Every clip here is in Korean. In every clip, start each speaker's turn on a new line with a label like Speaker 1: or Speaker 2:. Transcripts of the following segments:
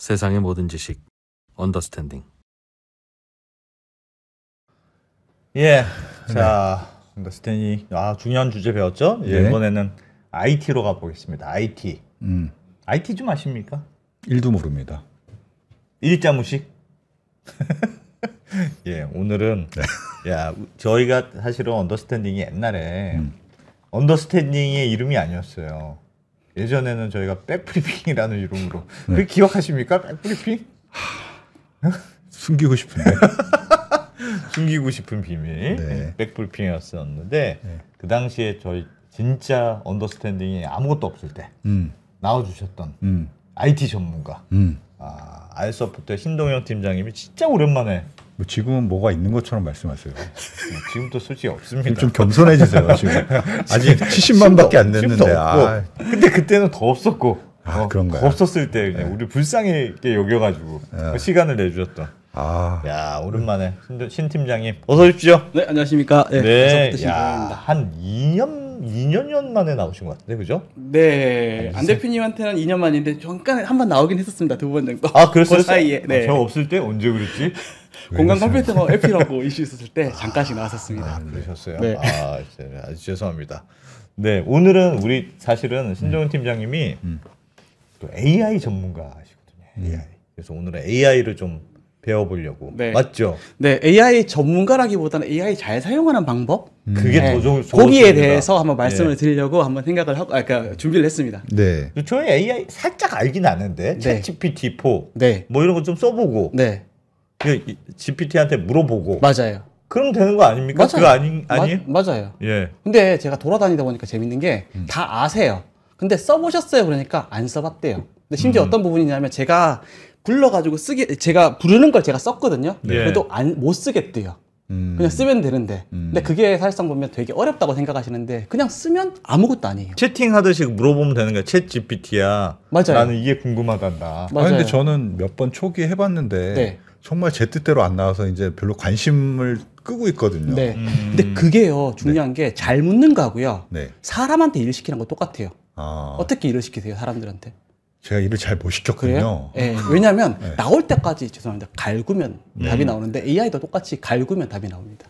Speaker 1: 세상의 모든 지식 언더스탠딩 예. 네. 자, 언더스탠딩 아, 중요한 주제 배웠죠? 예. 네. 이번에는 IT로 가 보겠습니다. IT. 음. IT 좀 아십니까? 일도 모릅니다. 일자 무식? 예, 오늘은 네. 야, 저희가 사실은 언더스탠딩이 옛날에 음. 언더스탠딩의 이름이 아니었어요. 예전에는 저희가 백브리핑이라는 이름으로 네. 그 기억하십니까? 백브리핑? 숨기고 싶은데 숨기고 싶은 비밀 네. 백브리핑이었었는데 네. 그 당시에 저희 진짜 언더스탠딩이 아무것도 없을 때 음. 나와주셨던 음. IT 전문가 음. 아, 알서포트의 신동영 팀장님이 진짜 오랜만에 뭐 지금은 뭐가 있는 것처럼 말씀하세요. 네, 지금도 솔직히 없습니다. 좀 겸손해지세요 지금. 아직 70만밖에 안됐는데 아. 근데 그때는 더 없었고. 아, 어, 그런가요? 없었을 때 그냥 네. 우리 불쌍하게 여겨가지고 네. 그 시간을 내주셨던. 아. 야 오랜만에 신, 팀장님
Speaker 2: 어서 오십시오. 네 안녕하십니까. 네. 네. 야, 한 2년 2년 만에 나오신 것 같은데, 그죠? 네. 안 대표님한테는 2년 만인데 잠깐 한번 나오긴 했었습니다. 두번 정도. 아, 그 그랬어요? 그 사이에. 아, 네. 아, 저 없을
Speaker 1: 때 언제 그랬지? 공간 컴퓨터 에피라고
Speaker 2: 뭐 이슈 있었을 때 잠깐씩 나왔었습니다. 아, 그러셨어요? 네. 아,
Speaker 1: 아주 죄송합니다. 네, 오늘은 우리 사실은 신정훈 음. 팀장님이 음. 또 AI 전문가시거든요. AI. 음. 그래서 오늘은 AI를 좀 배워보려고. 네. 맞죠?
Speaker 2: 네, AI 전문가라기보다는 AI 잘 사용하는 방법. 음. 그게 네. 더 좋을 거기에 대해서 한번 말씀을 네. 드리려고 한번 생각을 하고, 아까 그러니까 준비를 했습니다. 네. 저희 AI 살짝 알긴 아는데, 네. GPT
Speaker 1: 4, 네. 뭐 이런 거 좀 써보고, 네. 예, GPT한테 물어보고. 맞아요.
Speaker 2: 그럼 되는 거 아닙니까? 맞아요. 그거 아니, 아니에요? 마, 맞아요. 예. 근데 제가 돌아다니다 보니까 재밌는 게다 음. 아세요. 근데 써보셨어요? 그러니까 안 써봤대요. 근데 심지어 음. 어떤 부분이냐면 제가 불러가지고 쓰기 제가 부르는 걸 제가 썼거든요. 네. 그래도 안 못 쓰겠대요. 음. 그냥 쓰면 되는데. 음. 근데 그게 사실상 보면 되게 어렵다고 생각하시는데 그냥 쓰면 아무것도
Speaker 1: 아니에요. 채팅 하듯이 물어보면 되는 거야. 챗 GPT야. 맞아요. 나는 이게 궁금하단다. 맞아요. 아 근데
Speaker 2: 저는 몇 번 초기에 해봤는데 네. 정말 제 뜻대로 안 나와서 이제 별로 관심을 끄고 있거든요. 네. 음. 근데 그게요 중요한 네. 게잘 묻는 거고요. 네. 사람한테 일 시키는 거 똑같아요. 아. 어떻게 일을 시키세요 사람들한테?
Speaker 1: 제가 일을 잘 못 시켰군요. 네, 예. 아, 왜냐하면 네. 나올
Speaker 2: 때까지 죄송합니다. 갈구면 네. 답이 나오는데 AI도 똑같이 갈구면 답이 나옵니다.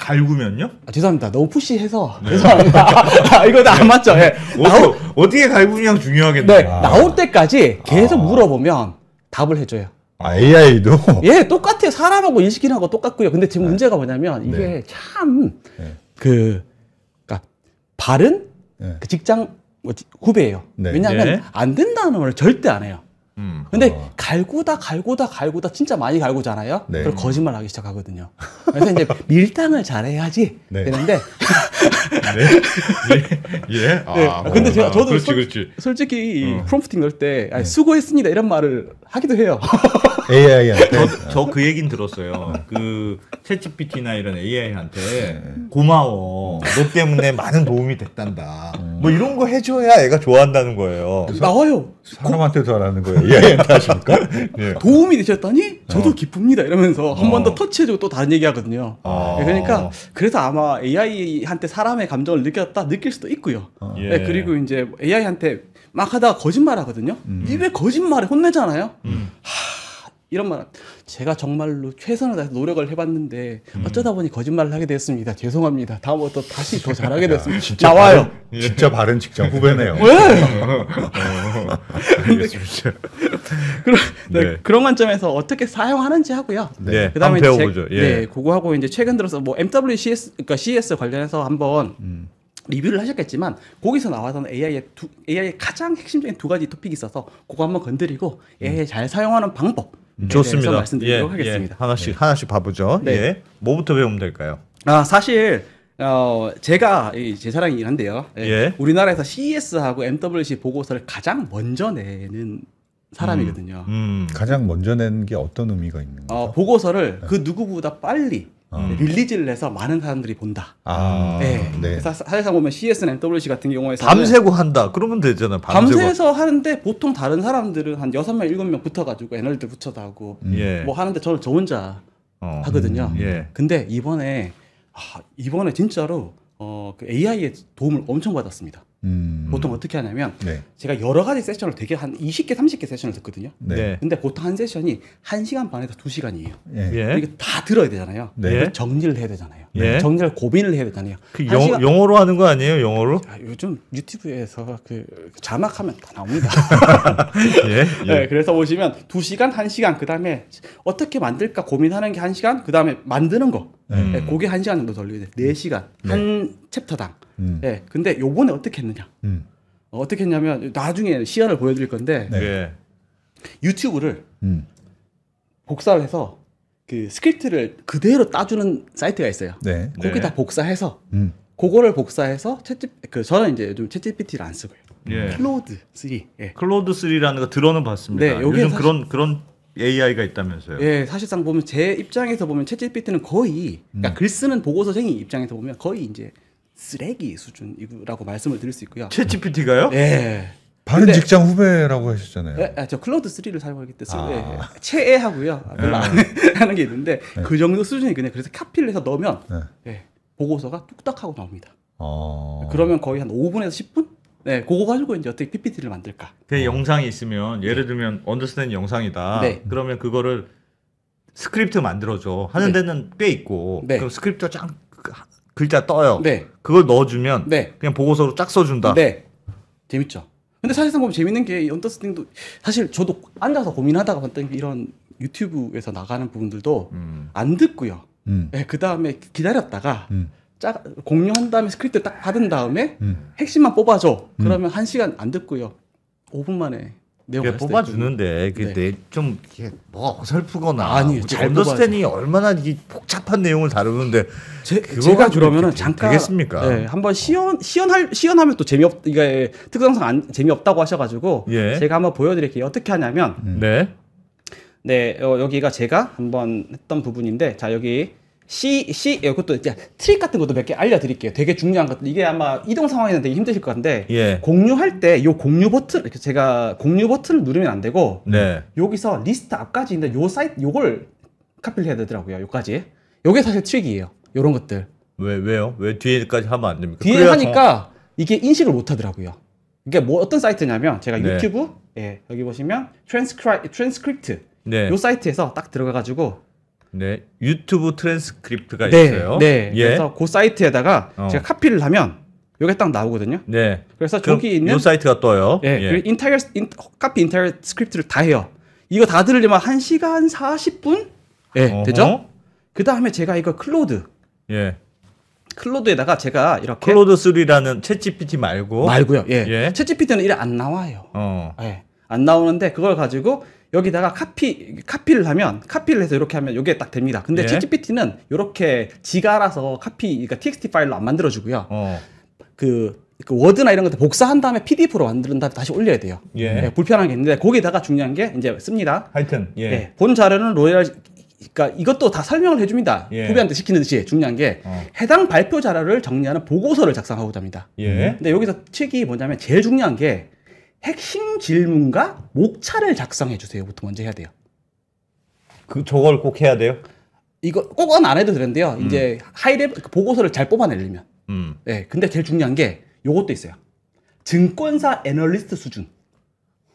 Speaker 2: 갈구면요? 아, 죄송합니다. 너무 푸시해서 네. 죄송합니다. 아, 이거 안 맞죠? 예. 네. 나올, 어떻게 갈구냐 중요하겠네요. 네, 아. 나올 때까지 계속 아. 물어보면 답을 해줘요. 아, AI도? 예, 똑같아요. 사람하고 인식이나 하고 똑같고요. 근데 지금 네. 문제가 뭐냐면 이게 네. 참그 그러니까 바른 그 직장 뭐 후배예요. 네. 왜냐하면 네. 안 된다는 말을 절대 안 해요. 음. 근데 어. 갈고다갈고다갈고다 진짜 많이 갈고잖아요 네. 그걸 거짓말 하기 시작하거든요. 그래서 이제 밀당을 잘해야지 네. 되는데.
Speaker 1: 네. 네. 예. 예. 아, 네. 근데 제가 저도 그렇지, 소, 그렇지. 솔직히 어.
Speaker 2: 프롬프팅 넣을 때 아니, 수고했습니다 이런 말을 하기도 해요. AI한테 예, 예, 예. 저그
Speaker 1: 네. 얘긴 들었어요. 그채 g p t 나 이런 AI한테 고마워. 너 때문에 많은 도움이 됐단다.
Speaker 2: 뭐 이런 거 해줘야 애가 좋아한다는 거예요. 나와요.
Speaker 1: 사람한테
Speaker 2: 잘하는 거예요. AI한테 하십니까? 예. 도움이 되셨다니 어. 저도 어. 기쁩니다. 이러면서 어. 한 번더 어. 터치해주고 또 다른 얘기하거든요. 어. 그러니까 그래서 아마 AI한테 사람의 감정을 느꼈다 느낄 수도 있고요. 어. 예. 네, 그리고 이제 AI한테 막 하다가 거짓말 하거든요. 음. 왜 거짓말에 혼내잖아요. 음. 하... 이런 말 제가 정말로 최선을 다해서 노력을 해봤는데 음. 어쩌다 보니 거짓말을 하게 됐습니다. 죄송합니다. 다음부터 다시 더 잘하게 됐습니다. 진짜 나와요. 바른,
Speaker 1: 예. 진짜 바른 직장 후배네요. 왜? 어, 알겠습니다.
Speaker 2: 그런 네, 네. 그런 관점에서 어떻게 사용하는지 하고요. 네. 네 그다음에 배워보죠. 제, 예. 네, 그거 하고 이제 최근 들어서 뭐 MWCS 그러니까 c s 관련해서 한번 음. 리뷰를 하셨겠지만 거기서 나와서는 AI의 두, AI의 가장 핵심적인 두 가지 토픽이 있어서 그거 한번 건드리고 AI 음. 잘 사용하는 방법 음. 좋습니다. 네, 말씀드리도록 예, 예. 하겠습니다.
Speaker 1: 예, 하나씩 네. 하나씩 봐보죠. 네. 예.
Speaker 2: 뭐부터 배우면 될까요? 아 사실 어, 제가 제 사랑이긴 한데요. 예. 예. 우리나라에서 CES하고 MWC 보고서를 가장 먼저 내는 사람이거든요. 음,
Speaker 1: 음. 가장 먼저 낸게 어떤 의미가 있는
Speaker 2: 어, 거죠? 어, 보고서를 네. 그 누구보다 빨리 음. 릴리즈를 해서 많은 사람들이 본다. 아, 네. 네. 사실상 보면 CS나 MWC 같은 경우에 밤새고
Speaker 1: 한다. 그러면 되잖아요. 밤새고. 밤새서
Speaker 2: 하는데 보통 다른 사람들은 한 여섯 명 일곱 명 붙어가지고 애널들 붙여다 하고 음. 예. 뭐 하는데 저는 저 혼자 어, 하거든요. 음, 예. 근데 이번에 아, 이번에 진짜로 어, 그 AI의 도움을 엄청 받았습니다. 음. 보통 어떻게 하냐면 네. 제가 여러 가지 세션을 되게 한 20개, 30개 세션을 듣거든요. 네. 네. 근데 보통 한 세션이 1시간 반에서 2시간이에요. 예. 그러니까 다 들어야 되잖아요. 네. 정리를 해야 되잖아요. 예.
Speaker 1: 정리를 고민을 해야 되잖아요. 그 영, 시간... 영어로 하는 거 아니에요? 영어로?
Speaker 2: 아, 요즘 유튜브에서 그 자막하면 다 나옵니다. 예? 예. 네, 그래서 보시면 2시간, 1시간 그다음에 어떻게 만들까 고민하는 게 1시간, 그다음에 만드는 거. 음. 네, 그게 1시간 정도 걸리는데 4시간 음. 한 네. 챕터당 음. 네, 근데 요번에 어떻게 했느냐? 음. 어, 어떻게 했냐면 나중에 시연을 보여드릴 건데 네. 네. 유튜브를 음. 복사를 해서 그 스크립트를 그대로 따주는 사이트가 있어요.
Speaker 1: 네. 거기다
Speaker 2: 네. 복사해서 음. 그거를 복사해서 채찌 그 저는 이제 요즘 채찌피티를안 쓰고요.
Speaker 1: 예. 클로드 3. 예. 클로드 3라는 거 들어는 봤습니다. 네, 요즘 사실, 그런 그런 AI가 있다면서요. 예,
Speaker 2: 사실상 보면 제 입장에서 보면 채찌피티는 거의 그러니까 음. 글 쓰는 보고서생이 입장에서 보면 거의 이제 쓰레기 수준이라고 말씀을 드릴 수 있고요. 챗GPT가요? 예. 바른
Speaker 1: 직장 후배라고 하셨잖아요. 예,
Speaker 2: 아, 저 클라우드 3를 사용하기 때문에 아. 예, 예. 애하고요 아, 별로 안 예. 하는 게 있는데 네. 그 정도 수준이 그냥 그래서 카피를 해서 넣으면 네. 예, 보고서가 뚝딱 하고 나옵니다. 어... 그러면 거의 한 5분에서 10분? 네, 그거 가지고 이제 어떻게 PPT를 만들까?
Speaker 1: 그 어. 영상이 있으면 예를 들면 언더스탠 영상이다. 네. 그러면 그거를 스크립트 만들어줘. 하는 네. 데는 꽤 있고 네. 그럼 스크립트 짱 글자 떠요. 네. 그걸 넣어주면 네. 그냥 보고서로 쫙 써준다. 네.
Speaker 2: 재밌죠. 근데 사실상 보면 재밌는 게 언더스팅도 사실 저도 앉아서 고민하다가 봤던 이런 유튜브에서 나가는 부분들도 음. 안 듣고요. 음. 네, 그 다음에 기다렸다가 음. 짜, 공유한 다음에 스크립트 딱 받은 다음에 음. 핵심만 뽑아줘. 음. 그러면 한 시간 안 듣고요. 5분 만에
Speaker 1: 내용 뽑아주는데 그때좀 네. 뭐 어설프거나 아니 뭐 언더스탠이
Speaker 2: 얼마나 이 복잡한 내용을 다루는데 제, 제가 그러면 잠깐 되겠습니까? 네, 한번 시연 시연할 시연하면 또 재미없 이게 특성상 안, 재미없다고 하셔가지고 예. 제가 한번 보여드릴게요 어떻게 하냐면 음. 네. 네 어, 여기가 제가 한번 했던 부분인데 자 여기 C, C, 이것도 이제 트릭 같은 것도 몇 개 알려드릴게요. 되게 중요한 것들. 이게 아마 이동 상황에는 되게 힘드실 것같은데 예. 공유할 때요 공유 버튼, 이렇게 제가 공유 버튼을 누르면 안 되고, 네. 여기서 리스트 앞까지 있는 요 사이트, 요걸 카피를 해야 되더라고요. 요까지. 요게 사실 트릭이에요. 요런 것들. 왜, 왜요? 왜 뒤에까지 하면 안 됩니까? 뒤에 하니까 정... 이게 인식을 못 하더라고요. 이게 그러니까 뭐 어떤 사이트냐면, 제가 네. 유튜브, 예, 여기 보시면 트랜스크라, 트랜스크립트. 네. 요 사이트에서 딱 들어가가지고, 네, 유튜브 트랜스크립트가 네, 있어요. 네, 예. 그래서 그 사이트에다가 어. 제가 카피를 하면 요게 딱 나오거든요. 네. 그래서 저기 있는 요 사이트가 떠요. 예. 예. 그리고 인타이어 인, 카피 인타이어 스크립트를 다 해요. 이거 다 들으려면 1시간 40분? 예, 어 되죠? 그다음에 제가 이거 클로드. 예. 클로드에다가 제가 이렇게 클로드 3라는 챗GPT 말고 말고요. 예. 예. 챗GPT는 이래 안 나와요. 어. 예. 안 나오는데 그걸 가지고 여기다가 카피 카피를 하면 카피를 해서 이렇게 하면 이게 딱 됩니다. 근데 예. GPT는 이렇게 지가 알아서 카피 그러니까 txt 파일로 안 만들어 주고요. 어. 그, 그 워드나 이런 것들 복사한 다음에 PDF로 만든 다음에 다시 올려야 돼요. 예. 네, 불편한 게 있는데 거기다가 중요한 게 이제 씁니다. 하여튼 예. 네, 본 자료는 로얄 그니까 이것도 다 설명을 해줍니다. 예. 후배한테 시키는 듯이 중요한 게 어. 해당 발표 자료를 정리하는 보고서를 작성하고자 합니다. 예. 근데 여기서 책이 뭐냐면 제일 중요한 게 핵심 질문과 목차를 작성해 주세요. 보통 먼저 해야 돼요. 그 저걸 꼭 해야 돼요? 이거 꼭은 안 해도 되는데요. 음. 이제 하이레벨 그 보고서를 잘 뽑아내려면. 음. 네, 근데 제일 중요한 게 요것도 있어요. 증권사 애널리스트 수준.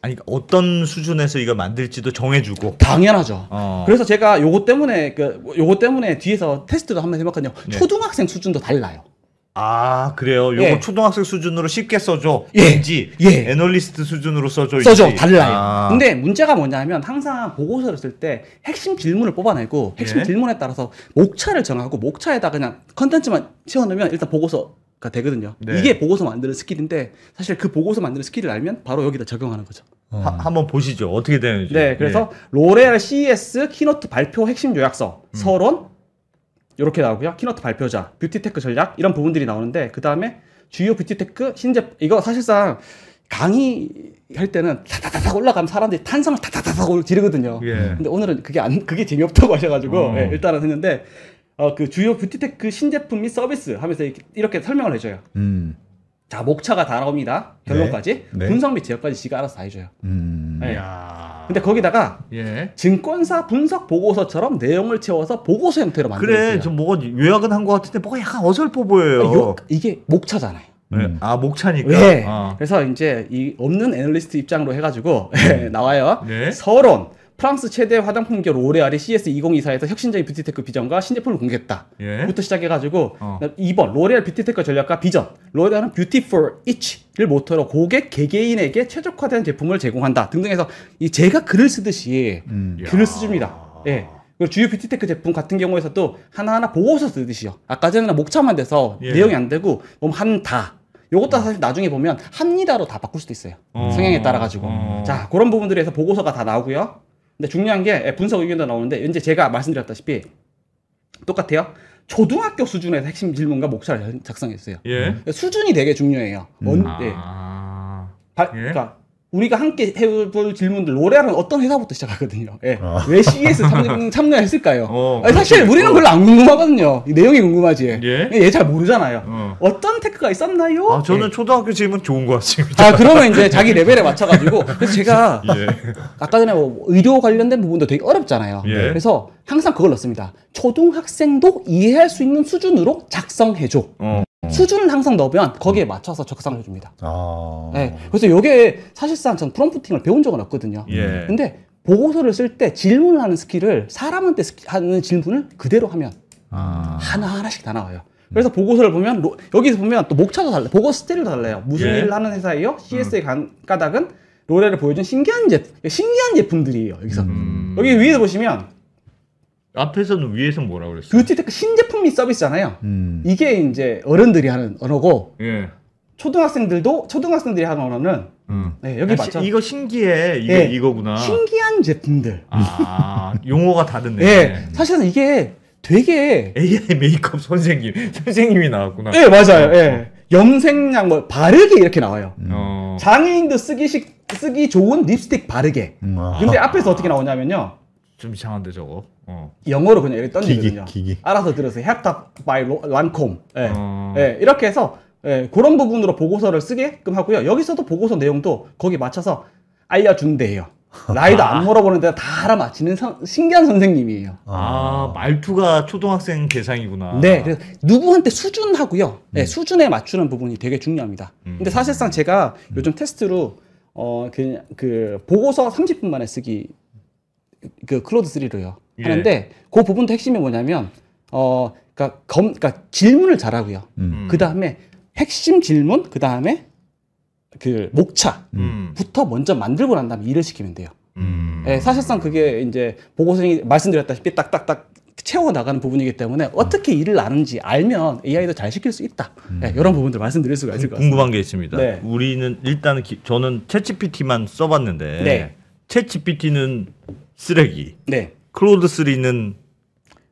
Speaker 2: 아니 그러니까 어떤 수준에서 이걸 만들지도
Speaker 1: 정해주고 당연하죠. 어. 그래서
Speaker 2: 제가 요거 때문에 그 요거 때문에 뒤에서 테스트도 한번 해봤거든요. 네. 초등학생 수준도 달라요. 아
Speaker 1: 그래요. 요거 예.
Speaker 2: 초등학생 수준으로 쉽게
Speaker 1: 써줘. 예. 인지 예. 애널리스트 수준으로 써줘. 써줘 달라요. 아. 근데
Speaker 2: 문제가 뭐냐면 항상 보고서를 쓸 때 핵심 질문을 뽑아내고 핵심 예. 질문에 따라서 목차를 정하고 목차에다 그냥 컨텐츠만 채워넣으면 일단 보고서가 되거든요. 네. 이게 보고서 만드는 스킬인데 사실 그 보고서 만드는 스킬을 알면 바로 여기다 적용하는 거죠. 어. 하, 한번 보시죠. 어떻게 되는지. 네, 그래서 예. 로레알 CES 키노트 발표 핵심 요약서, 음. 서론, 이렇게 나오고요. 키노트 발표자, 뷰티테크 전략 이런 부분들이 나오는데 그 다음에 주요 뷰티테크 신제 이거 사실상 강의 할 때는 타타타타 올라가면 사람들이 탄성을 타타타타 지르거든요. 예. 근데 오늘은 그게 안 그게 재미없다고 하셔가지고 어. 예, 일단은 했는데 어, 그 주요 뷰티테크 신제품 및 서비스 하면서 이렇게, 이렇게 설명을 해줘요. 음. 자 목차가 다 나옵니다 결론까지 네. 네. 분석 및 제어까지 지가 알아서 다 해줘요. 음... 네. 야... 근데 거기다가 예. 증권사 분석 보고서처럼 내용을 채워서 보고서 형태로 만들어요. 그래 좀 뭐가 요약은 한 것 같은데 뭐가 약간 어설퍼 보여요. 아, 요, 이게 목차잖아요. 네. 음. 아 목차니까. 네. 아. 그래서 이제 이 없는 애널리스트 입장으로 해가지고 네. 나와요. 네. 서론. 프랑스 최대 화장품 기업 로레알이 CS2024에서 혁신적인 뷰티테크 비전과 신제품을 공개했다. 예? 부터 시작해가지고 어. 2번 로레알 뷰티테크 전략과 비전. 로레알은 뷰티 포 u t i 를 모토로 고객 개개인에게 최적화된 제품을 제공한다 등등해서 이 제가 글을 쓰듯이 음. 글을 쓰줍니다. 예. 그리고 주요 뷰티테크 제품 같은 경우에서도 하나하나 보고서 쓰듯이요. 아까 전에는 목차만 돼서 예. 내용이 안 되고 뭐 한다 요것도 어. 사실 나중에 보면 합니다로 다 바꿀 수도 있어요. 어. 성향에 따라 가지고. 어. 자, 그런 부분들에서 보고서가 다 나오고요. 근데 중요한 게 예, 분석 의견도 나오는데 이제 제가 말씀드렸다시피 똑같아요. 초등학교 수준에서 핵심 질문과 목차를 작성했어요. 예? 그러니까 수준이 되게 중요해요. 음. 원, 예. 바, 아. 예? 그러니까 우리가 함께 해볼 질문들 로레알은 어떤 회사부터 시작하거든요. 예. 아. 왜 CES 참, 음, 참여했을까요? 어, 아니, 사실 그렇죠. 우리는 별로 안 궁금하거든요. 내용이 궁금하지. 예? 예 얘잘 모르잖아요. 어. 어떤 테크가 있었나요? 아, 저는 예. 초등학교 질문 좋은 것 같습니다. 아, 그러면 이제 자기 레벨에 맞춰가지고. 그래서 제가 예. 아까 전에 뭐 의료 관련된 부분도 되게 어렵잖아요. 예. 네, 그래서 항상 그걸 넣습니다. 초등학생도 이해할 수 있는 수준으로 작성해줘. 어. 음. 수준을 항상 넣으면 거기에 음. 맞춰서 적성을 해줍니다. 아... 네, 그래서 이게 사실상 전 프롬프팅을 배운 적은 없거든요. 예. 근데 보고서를 쓸 때 질문을 하는 스킬을 사람한테 스킬 하는 질문을 그대로 하면 아... 하나하나씩 다 나와요. 그래서 보고서를 보면 로, 여기서 보면 또 목차도 달라 요 보고 스틸도 달라요. 무슨 예. 일을 하는 회사예요? CS의 음. 까닭은 로레를 보여준 신기한 제품, 신기한 제품들이에요. 여기서 음... 여기 위에 보시면
Speaker 1: 앞에서는 위에서 뭐라 그랬어요?
Speaker 2: 뷰티테크 그 신제품이 서비스잖아요. 음. 이게 이제 어른들이 하는 언어고 예. 초등학생들도 초등학생들이 하는 언어는 음. 네, 여기 아, 맞죠? 이거 신기해. 이거 네. 이거구나. 신기한
Speaker 1: 제품들. 아 용어가 다르네. 네,
Speaker 2: 사실은 이게 되게 AI
Speaker 1: 메이크업 선생님 선생님이 나왔구나. 네 맞아요. 예.
Speaker 2: 어. 염색약 뭐 바르게 이렇게 나와요. 음. 어. 장애인도 쓰기 식 쓰기 좋은 립스틱 바르게. 음. 근데 아. 앞에서 어떻게 나오냐면요.
Speaker 1: 좀 이상한데 저거. 어.
Speaker 2: 영어로 그냥 이렇게 던지거든요. 기기, 기기. 알아서 들어서요 헵탑 바이 란콤. 예. 어. 예. 이렇게 해서 예, 그런 부분으로 보고서를 쓰게끔 하고요. 여기서도 보고서 내용도 거기 맞춰서 알려준대요. 나이도 안 물어보는데 다 알아맞히는 선, 신기한 선생님이에요.
Speaker 1: 아, 말투가 초등학생 대상이구나.
Speaker 2: 네, 그래서 누구한테 수준하고요. 네, 수준에 맞추는 부분이 되게 중요합니다. 음. 근데 사실상 제가 음. 요즘 테스트로 어, 그, 그 보고서 30분 만에 쓰기 그 클로드 3로요. 예. 하는데 그 부분도 핵심이 뭐냐면 어 그러니까 검 그러니까 질문을 잘하고요. 음. 음. 그다음에 핵심 질문 그다음에 그 목차부터 음. 먼저 만들고 난 다음에 일을 시키면 돼요. 음. 예, 사실상 그게 이제 보고서에 말씀드렸다시피 딱딱딱 채워 나가는 부분이기 때문에 어떻게 일을 나는지 알면 AI도 잘 시킬 수 있다. 예, 음. 네, 이런 부분들 말씀드릴 수가 있을 것 같습니다. 궁금한 게 있습니다. 네.
Speaker 1: 우리는 일단 저는 챗GPT만 써봤는데 네.
Speaker 2: 챗GPT는
Speaker 1: 쓰레기. 네. 클로드 3는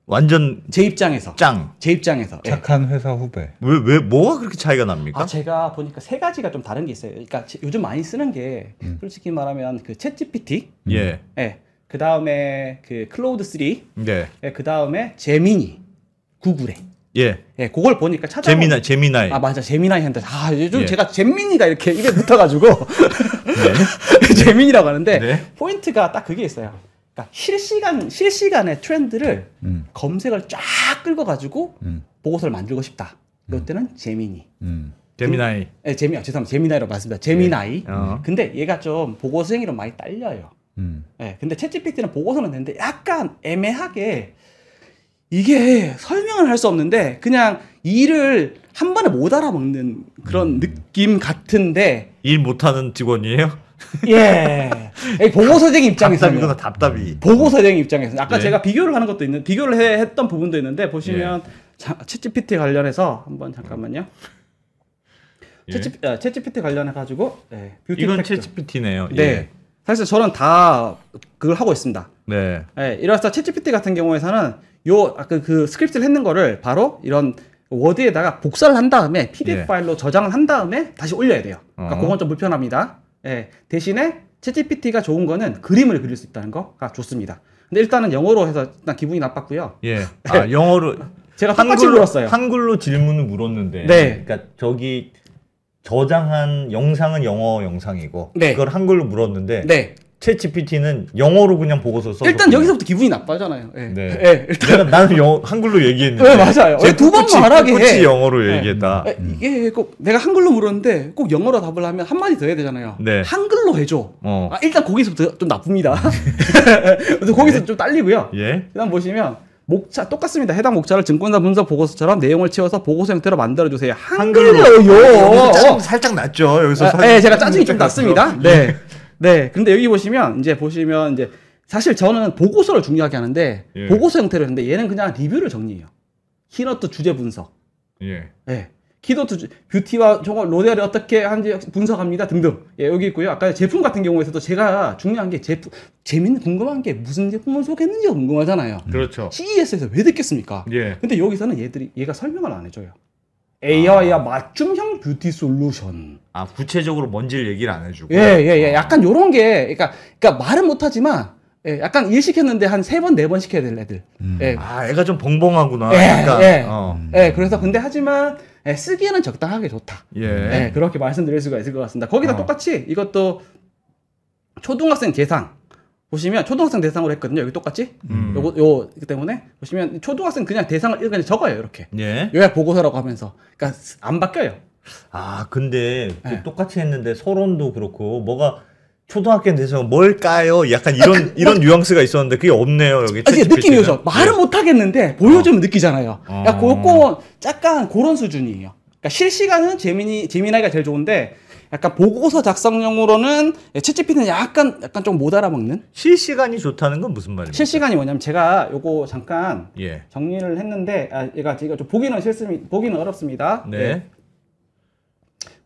Speaker 1: 완전 제 입장에서 짱. 제 입장에서 예. 착한 회사 후배. 왜 왜 뭐가 그렇게 차이가 납니까? 아,
Speaker 2: 제가 보니까 세 가지가 좀 다른 게 있어요. 그러니까 요즘 많이 쓰는 게 음. 솔직히 말하면 그 챗GPT. 예. 음. 예. 그다음에 그 클로드 3. 네. 예. 그다음에 제미니.
Speaker 1: 구글에. 예.
Speaker 2: 예, 그걸 보니까 찾아. 제미나, 제미나이. 아, 맞아. 제미나이 한다. 아, 요즘 예. 제가 잼민이가 이렇게 입에 붙어가지고. 네. 제민이라고 하는데, 네. 포인트가 딱 그게 있어요. 그러니까 실시간 실시간의 트렌드를 음. 음. 검색을 쫙 끌고 가지고 음. 보고서를 만들고 싶다. 이럴 음. 때는 재민이. 재민아이 그, 네, 재민야 죄송합니다. 재미나이로 맞습니다. 재민아이 네. 어. 근데 얘가 좀 보고서 행위로 많이 딸려요. 음. 네, 근데 챗 g 피티는 보고서는 되는데 약간 애매하게 이게 설명을 할 수 없는데 그냥 일을 한 번에 못 알아먹는 그런 음. 느낌 같은데
Speaker 1: 일 못하는 직원이에요?
Speaker 2: 예. 예. 보고서쟁이 입장에서 답답이 답답이. 보고서쟁이 입장에서 아까 네. 제가 비교를 하는 것도 있는 비교를 해, 했던 부분도 있는데 보시면 챗GPT 예. 관련해서 한번 잠깐만요. 채 g 피티 채찌, 예. 아, 관련해 가지고 네, 이건 챗GPT네요. 네. 예. 사실 저는 다 그걸 하고 있습니다. 네. 네 이래서 채 g 피티 같은 경우에서는 요 아까 그, 그 스크립트를 했는 거를 바로 이런 워드에다가 복사를 한 다음에 PDF 예. 파일로 저장을 한 다음에 다시 올려야 돼요. 그러니까 어. 그건 좀 불편합니다. 예, 대신에 챗GPT가 좋은 거는 그림을 그릴 수 있다는 거가 좋습니다. 근데 일단은 영어로 해서 일단 기분이 나빴고요.
Speaker 1: 예. 아, 영어로
Speaker 2: 제가 한글로, 물었어요. 한글로 질문을 물었는데 네.
Speaker 1: 그러니까 저기 저장한 영상은 영어 영상이고 네. 그걸 한글로 물었는데 네. 채치피티는 영어로 그냥 보고서 써. 일단
Speaker 2: 여기서부터 기분이 나빠잖아요. 예. 네. 예, 일단 내가 그러니까 나는 영어, 한글로 얘기했는데. 네, 맞아요. 제 두 번 말하게 해. 영어로 네. 얘기했다. 음. 예, 음. 이게 꼭 내가 한글로 물었는데 꼭 영어로 답을 하면 한 마디 더 해야 되잖아요. 네. 한글로 해줘. 어. 아, 일단 거기서부터 좀 나쁩니다. 음. 그래서 거기서 네. 좀 딸리고요. 예. 그다 보시면 목차 똑같습니다. 해당 목차를 증권사 분석 보고서처럼 내용을 채워서 보고서 형태로 만들어 주세요. 한글로요. 한글로. 아, 어. 살짝 났죠. 여기서. 아, 예, 제가 짜증이 좀 났습니다. 네. 네. 근데 여기 보시면 이제 보시면 이제 사실 저는 보고서를 중요하게 하는데 예. 보고서 형태로 했는데 얘는 그냥 리뷰를 정리해요. 키노트 주제 분석. 예. 예. 키노트 뷰티와 저걸 로데를 어떻게 하는지 분석합니다 등등 예, 여기 있고요 아까 제품 같은 경우에서도 제가 중요한 게 제품 재밌는 궁금한 게 무슨 제품을 소개했는지 궁금하잖아요 그렇죠 CES에서 왜 듣겠습니까 예. 근데 여기서는 얘들이 얘가 설명을 안 해줘요 AI와 아. 맞춤형 뷰티 솔루션. 아 구체적으로 뭔지를 얘기를 안 해주고. 예예예. 예, 예, 약간 요런 게, 그러니까, 그러니까 말은 못하지만. 예, 약간 일 시켰는데 한 세 번 네번 네 시켜야 될 애들. 음. 예. 아, 애가 좀 벙벙하구나. 예, 약간. 그러니까. 예. 어. 예, 그래서 근데 하지만 예, 쓰기에는 적당하게 좋다. 예. 예. 그렇게 말씀드릴 수가 있을 것 같습니다. 거기다 어. 똑같이 이것도 초등학생 계산, 보시면 초등학생 대상으로 했거든요. 여기 똑같이. 음. 요거 요 그 때문에 보시면 초등학생 그냥 대상을 그냥 적어요. 이렇게. 예. 요약 보고서라고 하면서. 그러니까 안 바뀌어요. 아,
Speaker 1: 근데 그 예. 똑같이 했는데 서론도 그렇고 뭐가 초등학교 돼서 뭘까요? 약간 이런 이런 뭐 뉘앙스가 있었는데 그게 없네요 여기. 이게 느낌이 오죠. 말은 예.
Speaker 2: 못 하겠는데 보여주면 어. 느끼잖아요. 그러니까 어. 야, 그거 약간 그런 수준이에요. 그러니까 실시간은 재민이 재민아이가 제일 좋은데 약간 보고서 작성용으로는 채 g 피는 약간 약간 좀 못 알아먹는 실시간이 좋다는 건 무슨 말이에요 실시간이 뭐냐면 제가 요거 잠깐 예. 정리를 했는데 아 얘가 제가 좀 보기는 실습이 보기는 어렵습니다. 네. 네.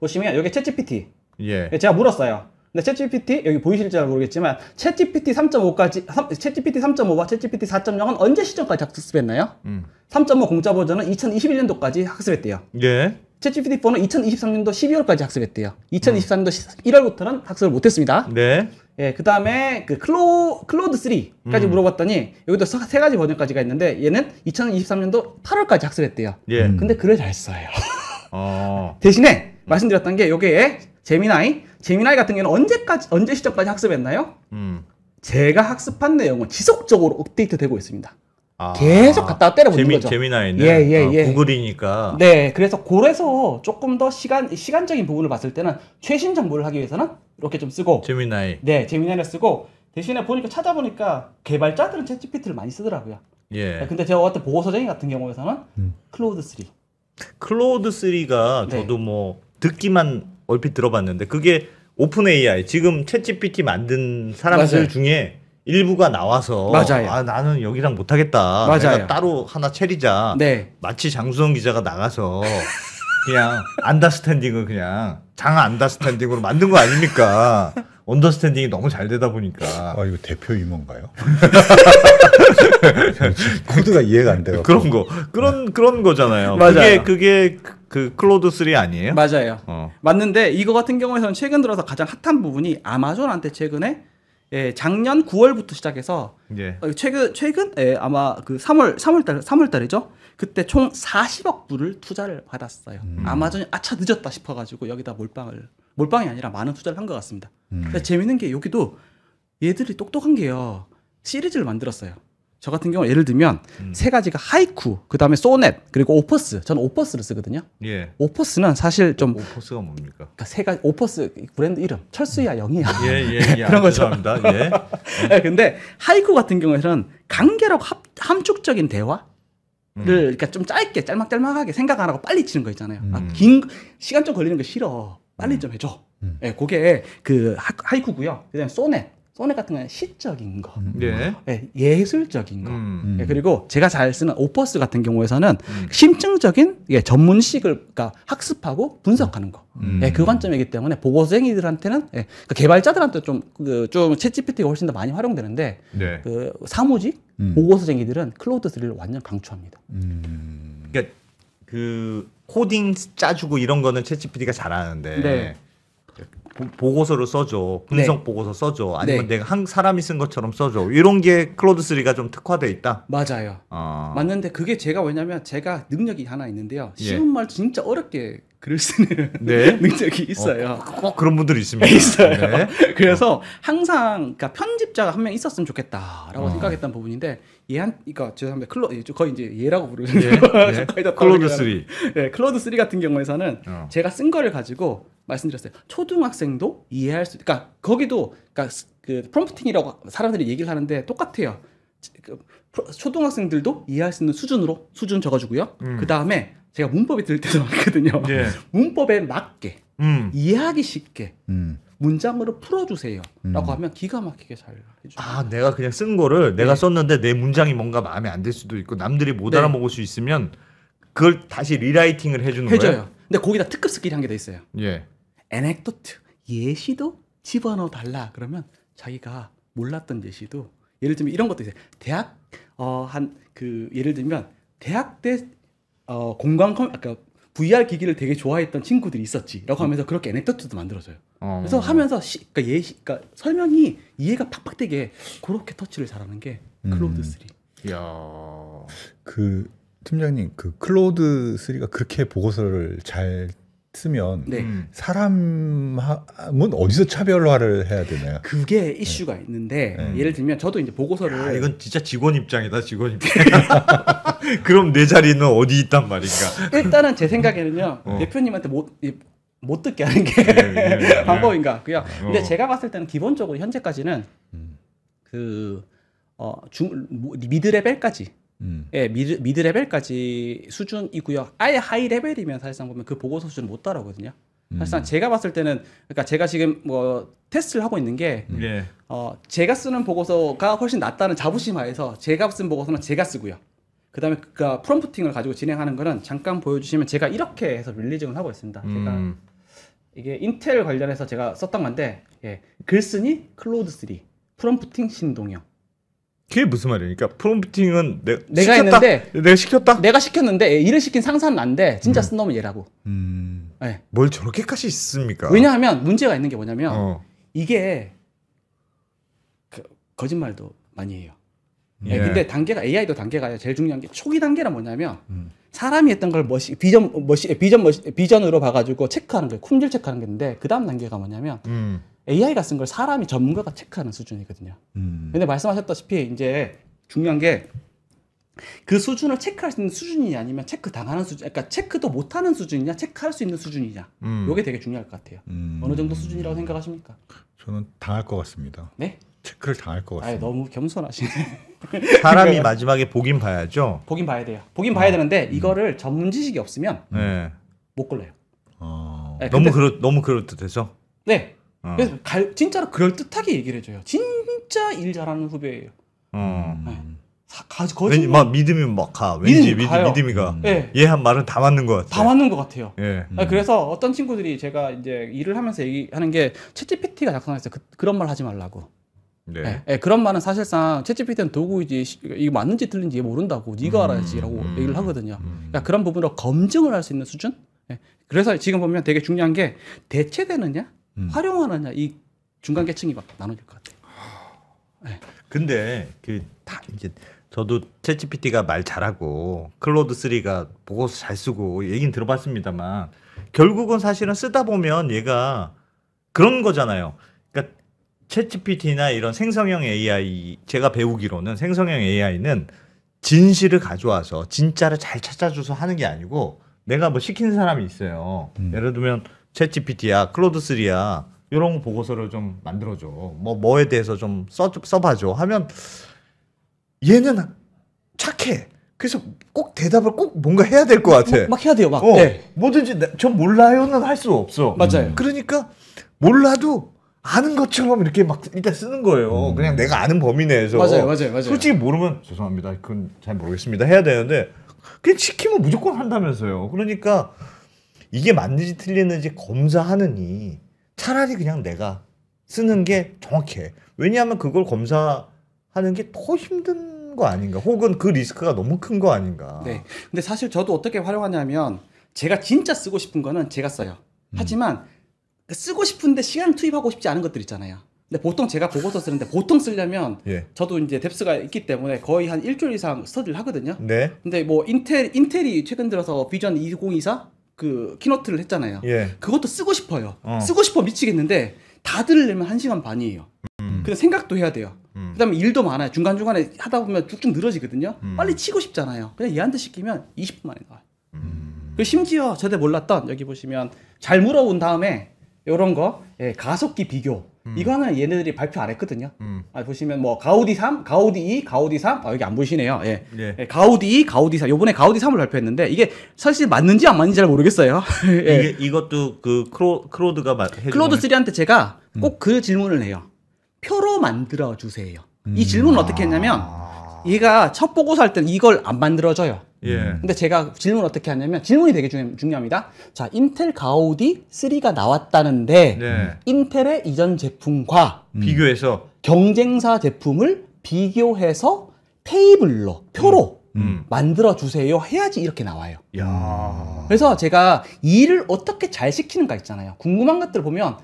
Speaker 2: 보시면 여기 채 g p t 예. 제가 물었어요. 근데 채 g p t 여기 보이실지 모르겠지만 챗GPT 3.5까지 챗GPT 3.5와 챗GPT 4.0은 언제 시점까지 학습했나요? 음. 3.5 공짜 버전은 2021년도까지 학습했대요. 예. 챗GPT 4는 2023년도 12월까지 학습했대요. 2023년도 음. 1월부터는 학습을 못했습니다. 네. 예, 그 다음에 그 클로 클로드 3까지 음. 물어봤더니 여기도 세 가지 버전까지가 있는데 얘는 2023년도 8월까지 학습했대요. 예. 음. 근데 글을 잘 써요. 어. 대신에 말씀드렸던 게 요게 재미나이 재미나이 같은 경우는 언제까지 언제 시점까지 학습했나요? 음. 제가 학습한 내용은 지속적으로 업데이트되고 있습니다. 아, 계속 갖다 때려붙는 재미, 거죠. 재미나이는 예, 예, 아, 예.
Speaker 1: 구글이니까.
Speaker 2: 네, 그래서 고래서 조금 더 시간 시간적인 부분을 봤을 때는 최신 정보를 하기 위해서는 이렇게 좀 쓰고 재미나이. 네, 재미나이를 쓰고 대신에 보니까 찾아보니까 개발자들은 챗GPT를 많이 쓰더라고요. 예. 네, 근데 제가 어떤 보고서쟁이 같은 경우에서는 음. 클로우드 3.
Speaker 1: 클로우드 3가 저도 네. 뭐 듣기만 얼핏 들어봤는데 그게 오픈 AI 지금 챗GPT 만든 사람들 맞아요. 중에 일부가 나와서 맞아요. 아 나는 여기랑 못하겠다. 맞아요. 따로 하나 체리자. 네. 마치 장수성 기자가 나가서 그냥 안다스탠딩을 그냥 장 안다스탠딩으로 만든 거 아닙니까? 언더스탠딩이 너무 잘 되다 보니까. 아 이거 대표 유머인가요? 코드가 이해가 안 돼요. 그런 거 그런 네. 그런 거잖아요. 맞아요.
Speaker 2: 그게 그게 그 클로드 3 아니에요? 맞아요. 어. 맞는데 이거 같은 경우에는 최근 들어서 가장 핫한 부분이 아마존한테 최근에 예, 작년 9월부터 시작해서 예. 어, 최근 최근 예, 아마 그 3월 3월달 3월달이죠. 그때 총 40억 불을 투자를 받았어요. 음. 아마존이 아차 늦었다 싶어가지고 여기다 몰빵을 몰빵이 아니라 많은 투자를 한 것 같습니다. 음. 근데 재밌는 게 여기도 얘들이 똑똑한 게요 시리즈를 만들었어요. 저 같은 경우 예를 들면 음. 세 가지가 하이쿠, 그다음에 소넷, 그리고 오퍼스. 저는 오퍼스를 쓰거든요. 예. 오퍼스는 사실 좀 오퍼스가 뭡니까? 그러니까 세 가지 오퍼스 브랜드 이름 철수야 영이야 예, 예, 예. 그런 거죠. 죄송합니다. 예. 네, 근데 하이쿠 같은 경우에는 간결하고 합, 함축적인 대화 를 음. 그러니까 좀 짧게 짤막짤막하게 생각 안 하고 빨리 치는 거 있잖아요. 아, 음. 아, 긴 시간 좀 걸리는 거 싫어. 빨리 음. 좀 해줘. 음. 예, 네, 그게 그 하, 하이쿠고요. 그다음에 소넷. 손해 같은 경우는 시적인 거, 음. 예. 예, 술적인 거, 음. 음. 예, 그리고 제가 잘 쓰는 오퍼스 같은 경우에서는 음. 심층적인 예, 전문식을 그러니까 학습하고 분석하는 거, 음. 음. 예, 그 관점이기 때문에 보고생이들한테는 예, 그 개발자들한테 좀 그 좀 챗GPT가 훨씬 더 많이 활용되는데 네. 그 사무직 보고서쟁이들은 클로드 3를 완전 강추합니다.
Speaker 1: 그러니까 그 코딩 짜주고 이런 거는 챗GPT가 잘하는데. 네. 보고서를 써줘 분석 네. 보고서 써줘 아니면 네. 내가 한 사람이 쓴 것처럼 써줘 이런 게 클로드 3가 좀 특화돼 있다 맞아요 어...
Speaker 2: 맞는데 그게 제가 왜냐면 제가 능력이 하나 있는데요 예. 쉬운 예. 말 진짜 어렵게 글을 쓰는 네. 능력이 어, 있어요. 어, 꼭, 꼭, 그런
Speaker 1: 분들이 있습니다. 있어요.
Speaker 2: 네. 그래서 어. 항상 그러니까 편집자가 한 명 있었으면 좋겠다라고 어. 생각했던 부분인데 얘한 그러니까 죄송합니다. 클로 예, 거의 이제 얘라고 부르는데 예, 예. 예. 클로드 3. 예, 클로드 3 같은 경우에서는 어. 제가 쓴 거를 가지고 말씀드렸어요. 초등학생도 이해할 수 그러니까 거기도 그러니까 그 프롬프팅이라고 사람들이 얘기를 하는데 똑같아요. 그, 초등학생들도 이해할 수 있는 수준으로 수준 적어주고요. 음. 그 다음에 제가 문법이 들 때도 많거든요. 예. 문법에 맞게 음. 이해하기 쉽게 음. 문장으로 풀어주세요라고 음. 하면 기가 막히게 잘해줘요
Speaker 1: 아, 내가 그냥 쓴 거를 네. 내가 썼는데 내 문장이 뭔가 마음에 안 들 수도 있고 남들이 못 네. 알아먹을 수 있으면
Speaker 2: 그걸 다시 리라이팅을 해주는 해줘요. 거예요. 근데 거기다 특급 스킬이 한게 돼 있어요. 예. 에넥도트 예시도 집어넣어 달라 그러면 자기가 몰랐던 예시도 예를 들면 이런 것도 있어요. 대학 어 한 그 예를 들면 대학 때 어, 공간 컴 아까 그러니까 VR 기기를 되게 좋아했던 친구들이 있었지라고 음. 하면서 그렇게 에넥도트도 만들어져요. 어. 그래서 하면서 시, 그러니까 예시 그러니까 설명이 이해가 팍팍 되게 그렇게 터치를 잘하는 게 음. 클로드 3. 음. 야.
Speaker 1: 그 팀장님 그 클로드 3가 그렇게 보고서를 잘 쓰면 네. 음. 사람은 어디서 차별화를 해야 되나요?
Speaker 2: 그게 이슈가 네. 있는데 네. 예를 들면 저도 이제
Speaker 1: 보고서를 야, 아, 이건 진짜 직원 입장이다 직원 입장. 그럼 내 자리는 어디 있단 말인가?
Speaker 2: 일단은 제 생각에는요 어. 대표님한테 못. 못 듣게 하는 게 예, 예, 예, 방법인가 그요. 어. 근데 제가 봤을 때는 기본적으로 현재까지는 음. 그 어, 중, 미드레벨까지 음. 예, 미드, 미드 레벨까지 수준이고요. 아예 하이 레벨이면 사실상 보면 그 보고서 수준을 못 따라오거든요. 음. 사실상 음. 제가 봤을 때는 그러니까 제가 지금 뭐 테스트를 하고 있는 게 네. 어, 제가 쓰는 보고서가 훨씬 낫다는 자부심 하에서 제가 쓴 보고서는 제가 쓰고요. 그다음에 그니까 프롬프팅을 가지고 진행하는 거는 잠깐 보여주시면 제가 이렇게 해서 릴리징을 하고 있습니다. 제가 이게 인텔 관련해서 제가 썼던 건데 예, 글쓴이 클로드 3 프롬프팅 신동형 그게 무슨 말이니까 그러니까 프롬프팅은 내, 내가 시켰다? 했는데 내가 시켰다 내가 시켰는데 예, 일을 시킨 상사는 난데 진짜 음. 쓴 놈은 얘라고
Speaker 1: 음. 네. 뭘 저렇게까지
Speaker 2: 있습니까 왜냐하면 문제가 있는 게 뭐냐면 어. 이게 그 거짓말도 많이 해요 음. 예. 네, 근데 단계가 AI도 단계가 제일 중요한 게 초기 단계란 뭐냐면 음. 사람이 했던 걸 머시 비전 머시 비전 머시 비전으로 봐가지고 체크하는 거예요 쿰질 체크하는 게있는데그 다음 단계가 뭐냐면 음. AI가 쓴 걸 사람이 전문가가 체크하는 수준이거든요. 음. 근데 말씀하셨다시피 이제 중요한 게 그 수준을 체크할 수 있는 수준이냐 아니면 체크 당하는 수준, 그러니까 체크도 못하는 수준이냐 체크할 수 있는 수준이냐 음. 이게 되게 중요할 것 같아요. 음. 어느 정도 수준이라고 생각하십니까?
Speaker 1: 저는 당할 것 같습니다. 네? 체크를 당할 것 같습니다. 아, 너무 겸손하시네. 사람이 마지막에 보긴 봐야죠.
Speaker 2: 보긴 봐야 돼요. 보긴 어. 봐야 되는데 음. 이거를 음. 전문 지식이 없으면 네. 못걸려요 어... 네, 너무
Speaker 1: 그렇 너무 그럴듯해서.
Speaker 2: 네, 어. 그래서 갈, 진짜로 그럴듯하게 얘기를 해줘요. 진짜 일 잘하는 후배예요.
Speaker 1: 어. 음. 네. 막 믿음이 막 가. 왠지 믿음이, 믿, 믿음이 가. 네. 음. 예. 얘한 말은 다 맞는 것 같아요. 다 맞는
Speaker 2: 것 같아요. 예. 네. 음. 그래서 어떤 친구들이 제가 이제 일을 하면서 얘기하는 게 채찌피티가 작성했어요. 그, 런말 하지 말라고. 네. 네. 네. 그런 말은 사실상 채찌피티는 도구이지 이거 맞는지 틀린지 모른다고 네가 음. 알아야지라고 음. 얘기를 하거든요. 음. 그러니까 그런 부분으로 검증을 할 수 있는 수준. 네. 그래서 지금 보면 되게 중요한 게 대체되느냐 음. 활용하느냐 이 중간 계층이 막 나눠질 것 같아요.
Speaker 1: 네. 근데 그 다 이제 저도 챗GPT가 말 잘하고 클로드 3가 보고서 잘 쓰고 얘긴 들어봤습니다만 결국은 사실은 쓰다 보면 얘가 그런 거잖아요. 그러니까 챗GPT나 이런 생성형 AI 제가 배우기로는 생성형 AI는 진실을 가져와서 진짜를 잘 찾아줘서 하는 게 아니고 내가 뭐 시킨 사람이 있어요. 음. 예를 들면 챗GPT야, 클로드3야 이런 보고서를 좀 만들어줘. 뭐 뭐에 대해서 좀써 써봐줘. 하면 얘는 착해. 그래서 꼭 대답을 꼭 뭔가 해야 될 것 같아. 막, 뭐, 막, 해야 돼요, 막. 어, 네. 뭐든지 전 몰라요는 할 수 없어. 음. 맞아요. 음. 그러니까 몰라도 아는 것처럼 이렇게 막 일단 쓰는 거예요. 음. 그냥 내가 아는 범위 내에서. 맞아요, 맞아요, 맞아요. 솔직히 모르면 죄송합니다. 그건 잘 모르겠습니다. 해야 되는데 그냥 시키면 무조건 한다면서요. 그러니까 이게 맞는지 틀리는지 검사하느니 차라리 그냥 내가 쓰는 게 정확해. 왜냐하면 그걸 검사하는
Speaker 2: 게 더 힘든 거 아닌가? 혹은 그 리스크가 너무 큰 거 아닌가? 네. 근데 사실 저도 어떻게 활용하냐면 제가 진짜 쓰고 싶은 거는 제가 써요. 음. 하지만 그 쓰고 싶은데 시간 을 투입하고 싶지 않은 것들 있잖아요. 근데 보통 제가 보고서 쓰는데 보통 쓰려면 예. 저도 이제 뎁스가 있기 때문에 거의 한 일주일 이상 스터디를 하거든요. 네. 근데 뭐 인텔 인텔이 최근 들어서 비전 2024그 키노트를 했잖아요. 예. 그것도 쓰고 싶어요. 어. 쓰고 싶어 미치겠는데 다 들으려면 한시간 반이에요. 음. 근데 생각도 해야 돼요. 음. 그다음에 일도 많아요. 중간중간에 하다 보면 쭉쭉 늘어지거든요. 음. 빨리 치고 싶잖아요. 그냥 얘한테 시키면 20분 만에 나와요. 음. 그 심지어 저도 몰랐던 여기 보시면 잘 물어온 다음에 요런 거 예, 가속기 비교 음. 이거는 얘네들이 발표 안 했거든요. 음. 아, 보시면 뭐 가우디 3, 가우디 2, 가우디 3. 아, 여기 안 보이시네요. 예. 예. 예, 가우디 2, 가우디 3. 요번에 가우디 3을 발표했는데 이게 사실 맞는지 안 맞는지 잘 모르겠어요. 예. 이게 이것도 그 크로 크로드가 맞 클로드 3한테 제가 음. 꼭그 질문을 해요. 표로 만들어 주세요. 이 음. 질문을 어떻게 했냐면 아. 얘가 첫 보고서 할 때는 이걸 안 만들어줘요. 예. 음. 근데 제가 질문 어떻게 하냐면 질문이 되게 중, 요합니다 자, 인텔 가우디 3가 나왔다는데 네. 인텔의 이전 제품과 음. 비교해서 경쟁사 제품을 비교해서 테이블로 표로 음. 음. 만들어 주세요 해야지 이렇게 나와요. 야. 그래서 제가 일을 어떻게 잘 시키는가 있잖아요. 궁금한 것들 보면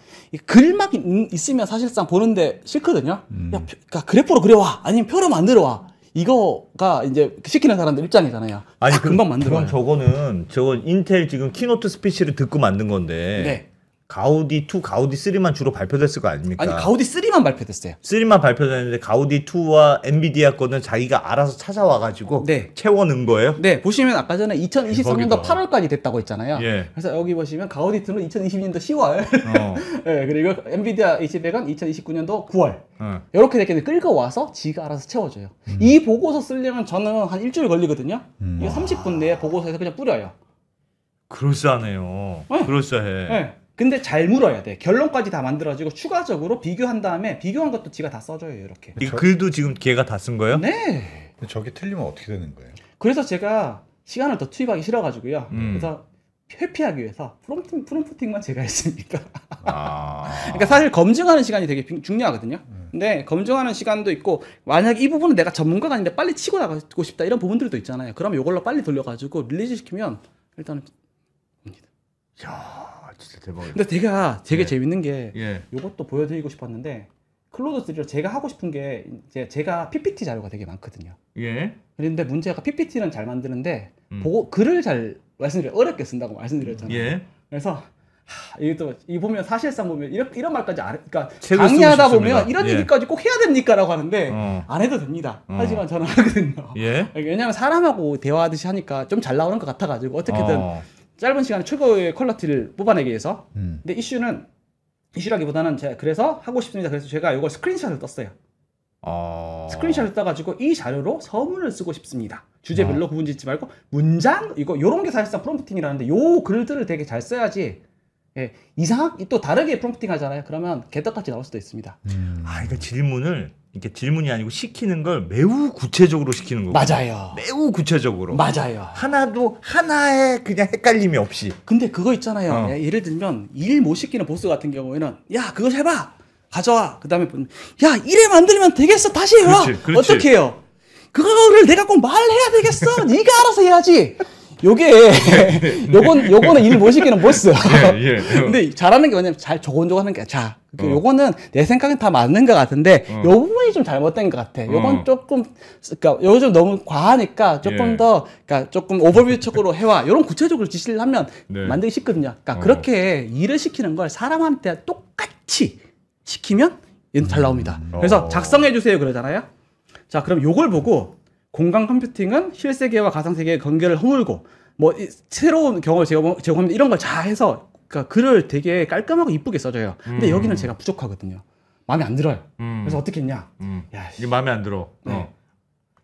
Speaker 2: 글막 있으면 사실상 보는데 싫거든요. 음. 야, 그러니까 그래프로 그려와 아니면 표로 만들어 와. 이거가 이제 시키는 사람들 입장이잖아요. 아니 그, 금방 만들어. 그럼
Speaker 1: 저거는 저건 인텔 지금 키노트 스피치를 듣고 만든 건데. 네. 가우디 2, 가우디 3만 주로 발표됐을 거 아닙니까? 아니 가우디 3만 발표됐어요. 3만 발표됐는데 가우디 2와 엔비디아 거는 자기가 알아서 찾아와 가지고 네. 채워 넣 거예요? 네. 보시면 아까 전에 2023년도
Speaker 2: 8월까지 됐다고 했잖아요. 예. 그래서 여기 보시면 가우디 2는 2022년도 10월. 어. 네, 그리고 엔비디아 HB은 2029년도 9월. 어. 이렇게 됐겠는데 끌고 와서 지가 알아서 채워줘요. 음. 이 보고서 쓰려면 저는 한 일주일 걸리거든요. 음. 이거 30분 내에 보고서에서 그냥 뿌려요.
Speaker 1: 그럴싸하네요. 네. 그럴싸해. 네.
Speaker 2: 근데 잘 물어야 돼. 결론까지 다 만들어지고 추가적으로 비교한 다음에 비교한 것도 지가 다 써줘요 이렇게. 이
Speaker 1: 글도 지금 걔가 다 쓴 거예요?
Speaker 2: 네. 근데 저게 틀리면 어떻게 되는 거예요? 그래서 제가 시간을 더 투입하기 싫어가지고요. 음. 그래서 회피하기 위해서 프롬프팅, 프롬프팅만 제가 했습니다. 아... 그러니까 사실 검증하는 시간이 되게 중요하거든요. 음. 근데 검증하는 시간도 있고 만약 이 부분은 내가 전문가가 아닌데 빨리 치고 나가고 싶다 이런 부분들도 있잖아요. 그럼 이걸로 빨리 돌려가지고 릴리즈 시키면 일단은 옵니다. 야... 진짜 대박이다. 근데 제가 아, 되게 예. 재밌는 게 예. 이것도 보여드리고 싶었는데 클로드 3로 제가 하고 싶은 게 이제 제가 PPT 자료가 되게 많거든요. 예. 그런데 문제가 PPT는 잘 만드는데 음. 보고 글을 잘 말씀드려 어렵게 쓴다고 말씀드렸잖아요. 예. 그래서 하, 이게 또, 이 보면 사실상 보면 이런, 이런 말까지 아 그러니까 강의하다 보면 이런 예. 얘기까지 꼭 해야 됩니까라고 하는데 어. 안 해도 됩니다. 어. 하지만 저는 하거든요. 예? 왜냐하면 사람하고 대화하듯이 하니까 좀 잘 나오는 것 같아가지고 어떻게든 어. 짧은 시간에 최고의 퀄러티를 뽑아내기 위해서. 음. 근데 이슈는 이슈라기보다는 제가 그래서 하고 싶습니다. 그래서 제가 이걸 스크린샷을 떴어요. 아... 스크린샷을 떠가지고 이 자료로 서문을 쓰고 싶습니다. 주제별로 아... 구분 짓지 말고 문장 이거 요런 게 사실상 프롬프팅이라는데 요 글들을 되게 잘 써야지 예, 이상 또 다르게 프롬프팅 하잖아요. 그러면 개떡같이 나올 수도 있습니다. 음... 아, 이거 질문을 이게 렇 질문이 아니고 시키는
Speaker 1: 걸 매우 구체적으로 시키는 거고 맞아요. 매우 구체적으로 맞아요.
Speaker 2: 하나도 하나에 그냥 헷갈림이 없이. 근데 그거 있잖아요. 어. 예, 예를 들면 일 못 시키는 보스 같은 경우에는 야 그거 해봐 가져와. 그다음에 야 이래 만들면 되겠어 다시 해봐. 어떻게 해요? 그거를 내가 꼭 말해야 되겠어. 네가 알아서 해야지. 요게 네, 요건 요거는 일 못 시키는 보스. 네, 예. 근데 잘하는 게 뭐냐면 잘 조곤조곤 하는 게자 그 요거는 내 생각엔 다 맞는 것 같은데 어. 요 부분이 좀 잘못된 것 같아. 요건 어. 조금 그러니까 요즘 너무 과하니까 조금 예. 더 그러니까 조금 오버뷰적으로 해와 요런 구체적으로 지시를 하면 네. 만들기 쉽거든요. 그러니까 어. 그렇게 일을 시키는 걸 사람한테 똑같이 시키면 얘는 잘 나옵니다. 음. 그래서 어. 작성해 주세요 그러잖아요. 자 그럼 요걸 보고 공간 컴퓨팅은 실세계와 가상세계의 경계를 허물고 뭐 새로운 경험을 제공하면 이런 걸 잘 해서 그러니까 글을 되게 깔끔하고 이쁘게 써줘요. 근데 음. 여기는 제가 부족하거든요. 마음에 안 들어요. 음. 그래서 어떻게 했냐? 음. 야, 이게 마음에 안 들어. 네. 어.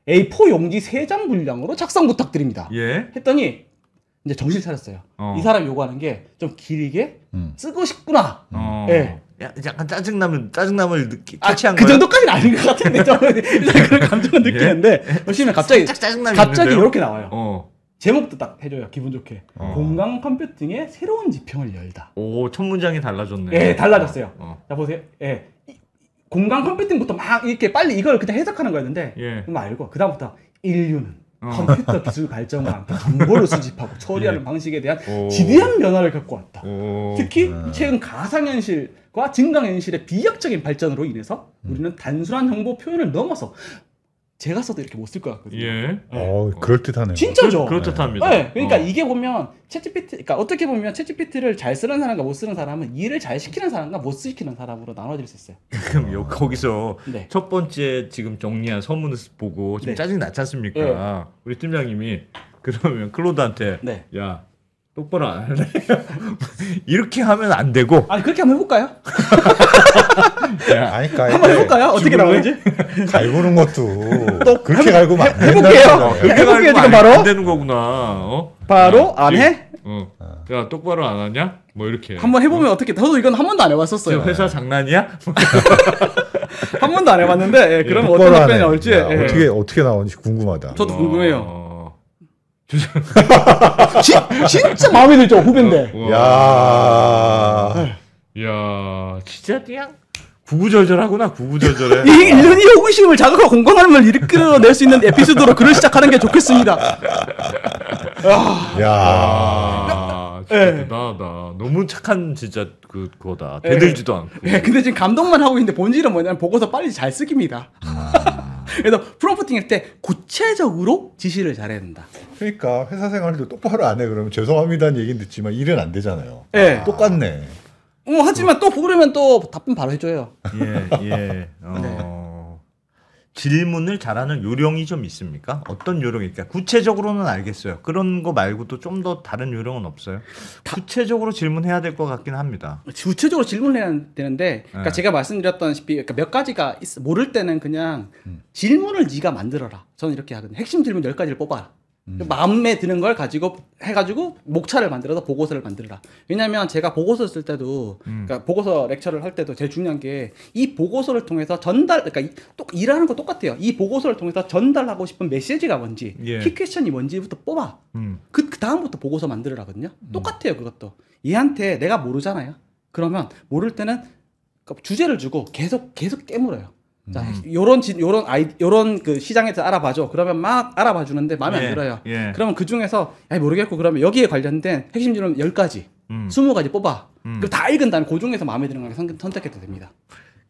Speaker 2: A4 용지 3장 분량으로 작성 부탁드립니다. 예. 했더니 이제 정신 차렸어요. 어. 이 사람이 요구하는 게 좀 길게 음. 쓰고 싶구나. 어. 예. 약간 짜증나면 짜증남을 느끼 아, 치한그 정도까지는 아닌 것 같은데 저는 일단 그런 감정은 느끼는데 예? 열심히 갑자기 짜증나면 갑자기 있는데요? 이렇게 나와요. 어. 제목도 딱 해줘요. 기분 좋게. 어. 공간 컴퓨팅의 새로운 지평을 열다. 오, 첫 문장이 달라졌네. 예, 달라졌어요. 어. 어. 자, 보세요. 예. 공간 컴퓨팅부터 막 이렇게 빨리 이걸 그냥 해석하는 거였는데 예. 말고 그다음부터 인류는 어. 컴퓨터 기술 발전과 함께 정보를 수집하고 처리하는 예. 방식에 대한 오. 지대한 변화를 겪고 왔다. 오. 특히 네. 최근 가상현실과 증강현실의 비약적인 발전으로 인해서 음. 우리는 단순한 정보 표현을 넘어서 제가 써도 이렇게 못 쓸 것 같거든요. 예. 네.
Speaker 1: 어, 그럴 듯하네요. 진짜죠. 그럴 듯합니다. 네. 그러니까 어.
Speaker 2: 이게 보면 챗GPT, 그러니까 어떻게 보면 챗GPT를 잘 쓰는 사람과 못 쓰는 사람은 일을 잘 시키는 사람과 못 시키는 사람으로 나눠질 수 있어요.
Speaker 1: 그럼 요 거기서 네. 첫 번째 지금 정리한 서문을 보고 지금 네. 짜증 났지 않습니까? 네. 우리 팀장님이 그러면 클로드한테 네. 야 똑바로 안 할래. 이렇게 하면 안 되고.
Speaker 2: 아니 그렇게 한번 해볼까요?
Speaker 1: 네, 아니까 그러니까 한번 해볼까요? 어떻게 나오는지? 갈구는 것도
Speaker 2: 또 그렇게 갈구면 안 해볼게요. 그렇게 갈구면 지금 바로 안
Speaker 1: 되는 거구나. 어? 바로 야, 안 해? 어. 야 똑바로 안 하냐? 뭐 이렇게. 한번
Speaker 2: 해보면 어. 떻게 저도 이건 한 번도 안 해봤었어요. 회사 장난이야? 한 번도 안 해봤는데 예, 그럼 어떤 답변이 나올지 야, 예. 어떻게
Speaker 1: 어떻게 나오는지 궁금하다.
Speaker 2: 저도 궁금해요. 어. 진, 진짜 마음에 들죠 후배인데. 어,
Speaker 1: 야, 야, 진짜 그냥 구구절절하구나 구구절절해. 이
Speaker 2: 인륜이 호기심을 자극하고 공감함을 일으켜낼 수 있는 에피소드로 글을 시작하는 게 좋겠습니다.
Speaker 1: 아, 야, 야. 진짜 네. 너무 착한 진짜 그 그거다. 예. 대들지도 네. 않고. 네,
Speaker 2: 근데 지금 감독만 하고 있는데 본질은 뭐냐면 보고서 빨리 잘 쓰기입니다. 음. 그래서 프롬프팅 일때 구체적으로 지시를 잘해야 된다.
Speaker 1: 그러니까 회사 생활도 똑바로 안 해 그러면 죄송합니다는 얘기 듣지만 일은 안 되잖아요. 네. 아. 똑같네.
Speaker 2: 어, 하지만 또 그러면 또 답변 바로 해줘요.
Speaker 1: 예, 예. 어. 네. 질문을 잘하는 요령이 좀 있습니까? 어떤 요령일까? 구체적으로는 알겠어요. 그런 거 말고도 좀
Speaker 2: 더 다른 요령은 없어요. 구체적으로 질문해야 될 것 같긴 합니다. 구체적으로 질문해야 되는데, 그러니까 네. 제가 말씀드렸던시피 그러니까 몇 가지가 있, 모를 때는 그냥 음. 질문을 네가 만들어라. 저는 이렇게 하거든요. 핵심 질문 열 가지를 뽑아라. 음. 마음에 드는 걸 가지고 해가지고 목차를 만들어서 보고서를 만들라. 왜냐하면 제가 보고서 쓸 때도, 음. 그러니까 보고서 렉처를 할 때도 제일 중요한 게 이 보고서를 통해서 전달, 그러니까 또 일하는 거 똑같아요. 이 보고서를 통해서 전달하고 싶은 메시지가 뭔지, 예. 키퀘션이 뭔지부터 뽑아. 음. 그, 그 다음부터 보고서 만들으라거든요. 음. 똑같아요, 그것도. 얘한테 내가 모르잖아요. 그러면 모를 때는 그 주제를 주고 계속 계속 깨물어요. 자, 음. 요런 지, 요런 아이 요런 그 시장에서 알아봐줘. 그러면 막 알아봐 주는데 마음에 예, 안 들어요. 예. 그러면 그 중에서 아 모르겠고 그러면 여기에 관련된 핵심 질문 10가지, 음. 20가지 뽑아. 음. 그럼 다 읽은 다음에 그 중에서 마음에 드는 걸 선택해도 됩니다.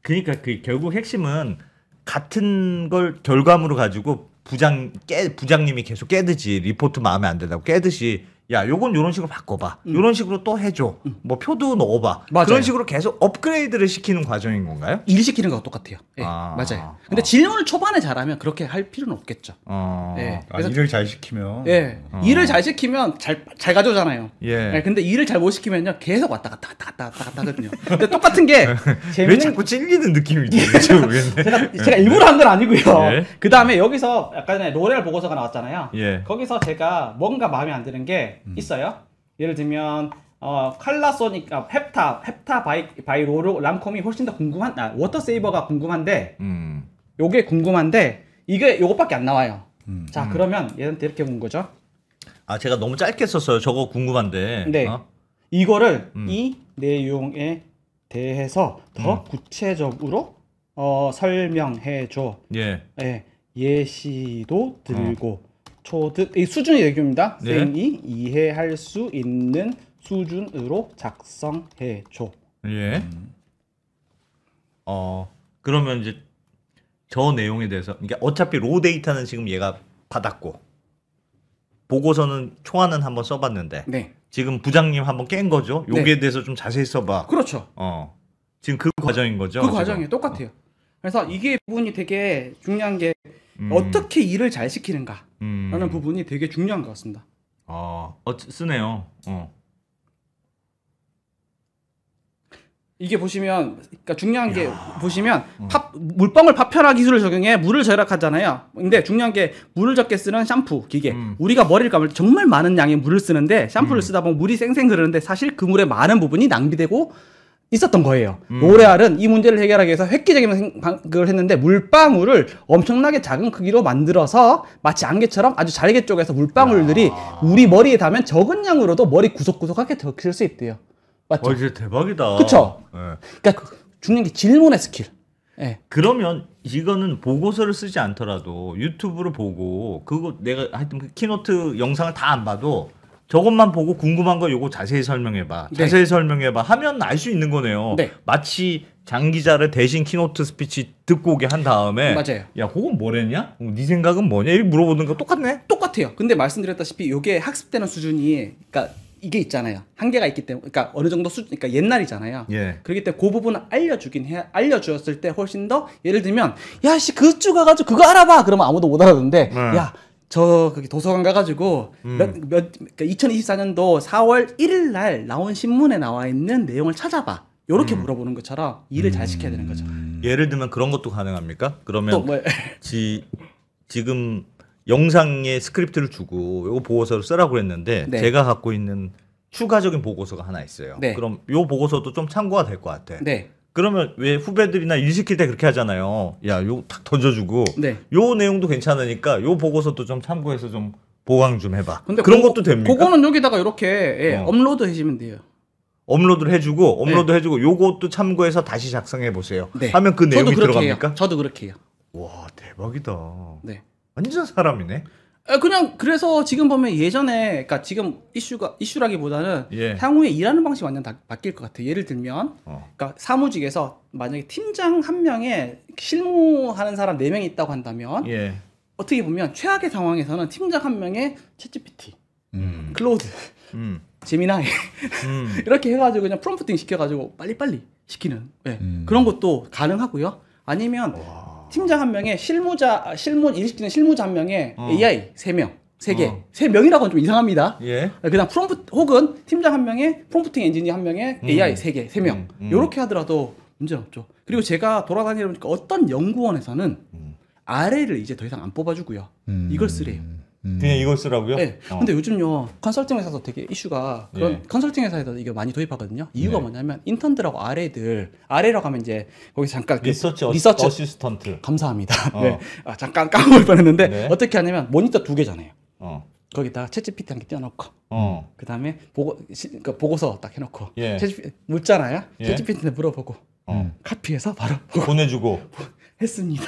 Speaker 2: 그니까그 결국 핵심은 같은 걸 결과물을
Speaker 1: 가지고 부장 깨 부장님이 계속 깨듯이 리포트 마음에 안 든다고 깨듯이 야, 요건 요런 식으로 바꿔봐. 음. 요런 식으로 또 해줘. 음. 뭐 표도 넣어봐. 맞아요. 그런 식으로 계속 업그레이드를
Speaker 2: 시키는 과정인 건가요? 일시키는 거 똑같아요. 예, 아. 맞아요. 아. 근데 아. 질문을 초반에 잘하면 그렇게 할 필요는 없겠죠. 어. 예, 아. 네, 그래서, 일을 잘
Speaker 1: 시키면. 예. 네, 일을 잘
Speaker 2: 시키면 잘, 잘 가져오잖아요. 예. 예 근데 일을 잘 못 시키면요. 계속 왔다 갔다 왔다 갔다 왔다 갔다 하거든요. 근데 똑같은 게.
Speaker 1: 재밌는... 왜 자꾸
Speaker 2: 찔리는 느낌이 들죠?
Speaker 1: 제가, 예. 제가 일부러 한 건 아니고요. 예.
Speaker 2: 그 다음에 여기서 약간 의 로레알 보고서가 나왔잖아요. 예. 거기서 제가 뭔가 마음에 안 드는 게게 음. 있어요. 예를 들면 어, 칼라소닉, 아, 펩타, 펩타 바이, 바이로로 람콤이 훨씬 더 궁금한, 아, 워터세이버가 궁금한데, 음. 요게 궁금한데, 이게 요것밖에 안 나와요. 음. 자, 음. 그러면 얘한테 이렇게 본 거죠. 아, 제가 너무 짧게 썼어요.
Speaker 1: 저거 궁금한데. 네. 어?
Speaker 2: 이거를 음. 이 내용에 대해서 더 음. 구체적으로 어, 설명해줘. 예. 예. 예시도 들고. 어. 조득 이 수준의 얘기입니다. 네. 쌤이 이해할 수 있는 수준으로 작성해 줘. 예. 음.
Speaker 1: 어 그러면 이제 저 내용에 대해서 그러니까 어차피 로 데이터는 지금 얘가 받았고 보고서는 초안은 한번 써봤는데 네. 지금 부장님 한번 깬 거죠. 요기에 네. 대해서 좀 자세히 써봐. 그렇죠. 어 지금 그 과정인 거죠. 그 과정이 똑같아요.
Speaker 2: 어. 그래서 이게 부분이 되게 중요한 게 음. 어떻게 일을 잘 시키는가. 음. 라는 부분이 되게 중요한 것 같습니다. 어, 어 쓰네요. 어. 이게 보시면 그러니까 중요한 게 보시면 어. 팝, 물방울 파편화 기술을 적용해 물을 절약하잖아요. 근데 중요한 게 물을 적게 쓰는 샴푸 기계. 음. 우리가 머리를 감을 때 정말 많은 양의 물을 쓰는데 샴푸를 음. 쓰다 보면 물이 쌩쌩 흐르는데 사실 그 물의 많은 부분이 낭비되고 있었던 거예요. 음. 로레알은 이 문제를 해결하기 위해서 획기적인 방식을 했는데 물방울을 엄청나게 작은 크기로 만들어서 마치 안개처럼 아주 잘게 쪼개서 물방울들이 야. 우리 머리에 닿으면 적은 양으로도 머리 구석구석하게 덮칠 수 있대요. 맞죠? 와, 어, 이제
Speaker 1: 대박이다. 그쵸? 네.
Speaker 2: 그러니까 중요한 게 질문의 스킬. 네.
Speaker 1: 그러면 이거는 보고서를 쓰지 않더라도 유튜브를 보고 그거 내가 하여튼 그 키노트 영상을 다 안 봐도 저것만 보고 궁금한 거 요거 자세히 설명해 봐. 네. 자세히 설명해 봐. 하면 알 수 있는 거네요. 네. 마치 장 기자를 대신 키노트 스피치 듣고 오게 한 다음에 맞아요. 야, 그건 뭐랬냐?
Speaker 2: 어, 네 생각은 뭐냐? 이렇게 물어보는 거 똑같네. 똑같아요. 근데 말씀드렸다시피 요게 학습되는 수준이 그러니까 이게 있잖아요. 한계가 있기 때문에, 그러니까 어느 정도 수, 준 그러니까 옛날이잖아요. 예. 그렇기 때문에 그 부분을 알려주긴 해, 알려주었을 때 훨씬 더 예를 들면, 야, 씨, 그쪽 가가지고 그거 알아봐! 그러면 아무도 못 알아듣는데, 네. 야, 저 거기 도서관 가가지고 음. 몇, 몇 그러니까 2024년도 4월 1일 날 나온 신문에 나와 있는 내용을 찾아봐. 요렇게 음. 물어보는 것처럼 일을 잘 시켜야 되는 거죠. 음.
Speaker 1: 예를 들면 그런 것도 가능합니까? 그러면 뭐... 지, 지금 영상에 스크립트를 주고 요거 보고서를 쓰라고 그랬는데 네. 제가 갖고 있는 추가적인 보고서가 하나 있어요. 네. 그럼 요 보고서도 좀 참고가 될 것 같아. 네. 그러면 왜 후배들이나 일 시킬 때 그렇게 하잖아요. 야, 요탁 던져주고 네. 요 내용도 괜찮으니까 요 보고서도 좀 참고해서 좀 보강 좀 해봐. 근데 그런 고, 것도 됩니까? 그거는
Speaker 2: 여기다가 이렇게 예, 어. 업로드 해주면 돼요.
Speaker 1: 업로드를 해주고 업로드 네. 해주고 요것도 참고해서
Speaker 2: 다시 작성해 보세요. 네. 하면 그 내용이 들어갑니까? 해요. 저도 그렇게 해요. 와
Speaker 1: 대박이다.
Speaker 2: 네. 완전 사람이네. 그냥 그래서 지금 보면 예전에 그러니까 지금 이슈가 이슈라기보다는 예. 향후에 일하는 방식이 완전 다 바뀔 것 같아요. 예를 들면 어. 그러니까 사무직에서 만약에 팀장 한 명에 실무하는 사람 네 명이 있다고 한다면 예. 어떻게 보면 최악의 상황에서는 팀장 한 명에 채 g 피티 음. 클로드, 음. 제미나이 음. 이렇게 해가지고 그냥 프롬프팅 시켜가지고 빨리빨리 시키는 네. 그런 것도 가능하고요. 아니면 와. 팀장 한 명에 실무자 아, 실무 일시키는 실무자 한 명에 어. AI 세 명. 세개 어. 세 명이라고는 좀 이상합니다. 예. 그다음 프롬프 혹은 팀장 한 명에 프롬프팅 엔지니어 한 명에 음. AI 세 개, 세명 음. 이렇게 음. 하더라도 문제는 없죠. 그리고 제가 돌아다니다 보니까 어떤 연구원에서는 음. 아래를 이제 더 이상 안 뽑아주고요. 음. 이걸 쓰래요. 음. 그냥 이걸 쓰라고요? 네. 어. 근데 요즘요 컨설팅 회사도 되게 이슈가 그런 예. 컨설팅 회사에서 이게 많이 도입하거든요. 이유가 네. 뭐냐면 인턴들하고 아래들 아래라고 하면 이제 거기 잠깐 그 리서치, 리서치 어시스턴트 감사합니다. 어. 네. 아, 잠깐 까먹을 뻔했는데 네. 어떻게 하냐면 모니터 두 개잖아요. 어. 거기다가 채찌피티 한개 띄워놓고 어. 그 다음에 보고 그러니까 보고서 딱 해놓고 예. 채찌 묻잖아요. 예. 채찌피티한테 물어보고 어. 카피해서 바로 보내주고 했습니다.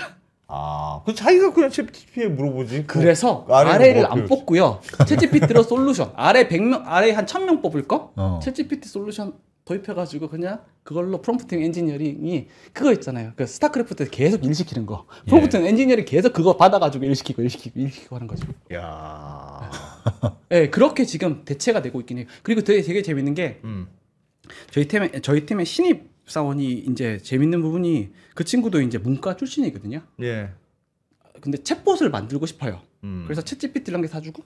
Speaker 2: 아, 그 자기가 그냥 챗GPT에 물어보지. 그 그래서 뭐, 아래를 안 뽑고요. 챗GPT로 솔루션 아래 100명 아래 한 1000명 뽑을 거 어. 챗GPT 솔루션 도입해가지고 그냥 그걸로 프롬프팅 엔지니어링이 그거 있잖아요. 그 스타크래프트에서 계속 일 시키는 거. 예. 프롬프팅 예. 엔지니어링 계속 그거 받아가지고 일 시키고 일 시키고 일 시키고 하는 거죠.
Speaker 1: 야.
Speaker 2: 네. 네, 그렇게 지금 대체가 되고 있긴 해요. 그리고 되게 되게 재밌는 게 음. 저희 팀에 저희 팀에 신입 입사원이 이제 재밌는 부분이 그 친구도 이제 문과 출신이거든요. 예. 근데 챗봇을 만들고 싶어요. 음. 그래서 챗GPT를 한개 사주고,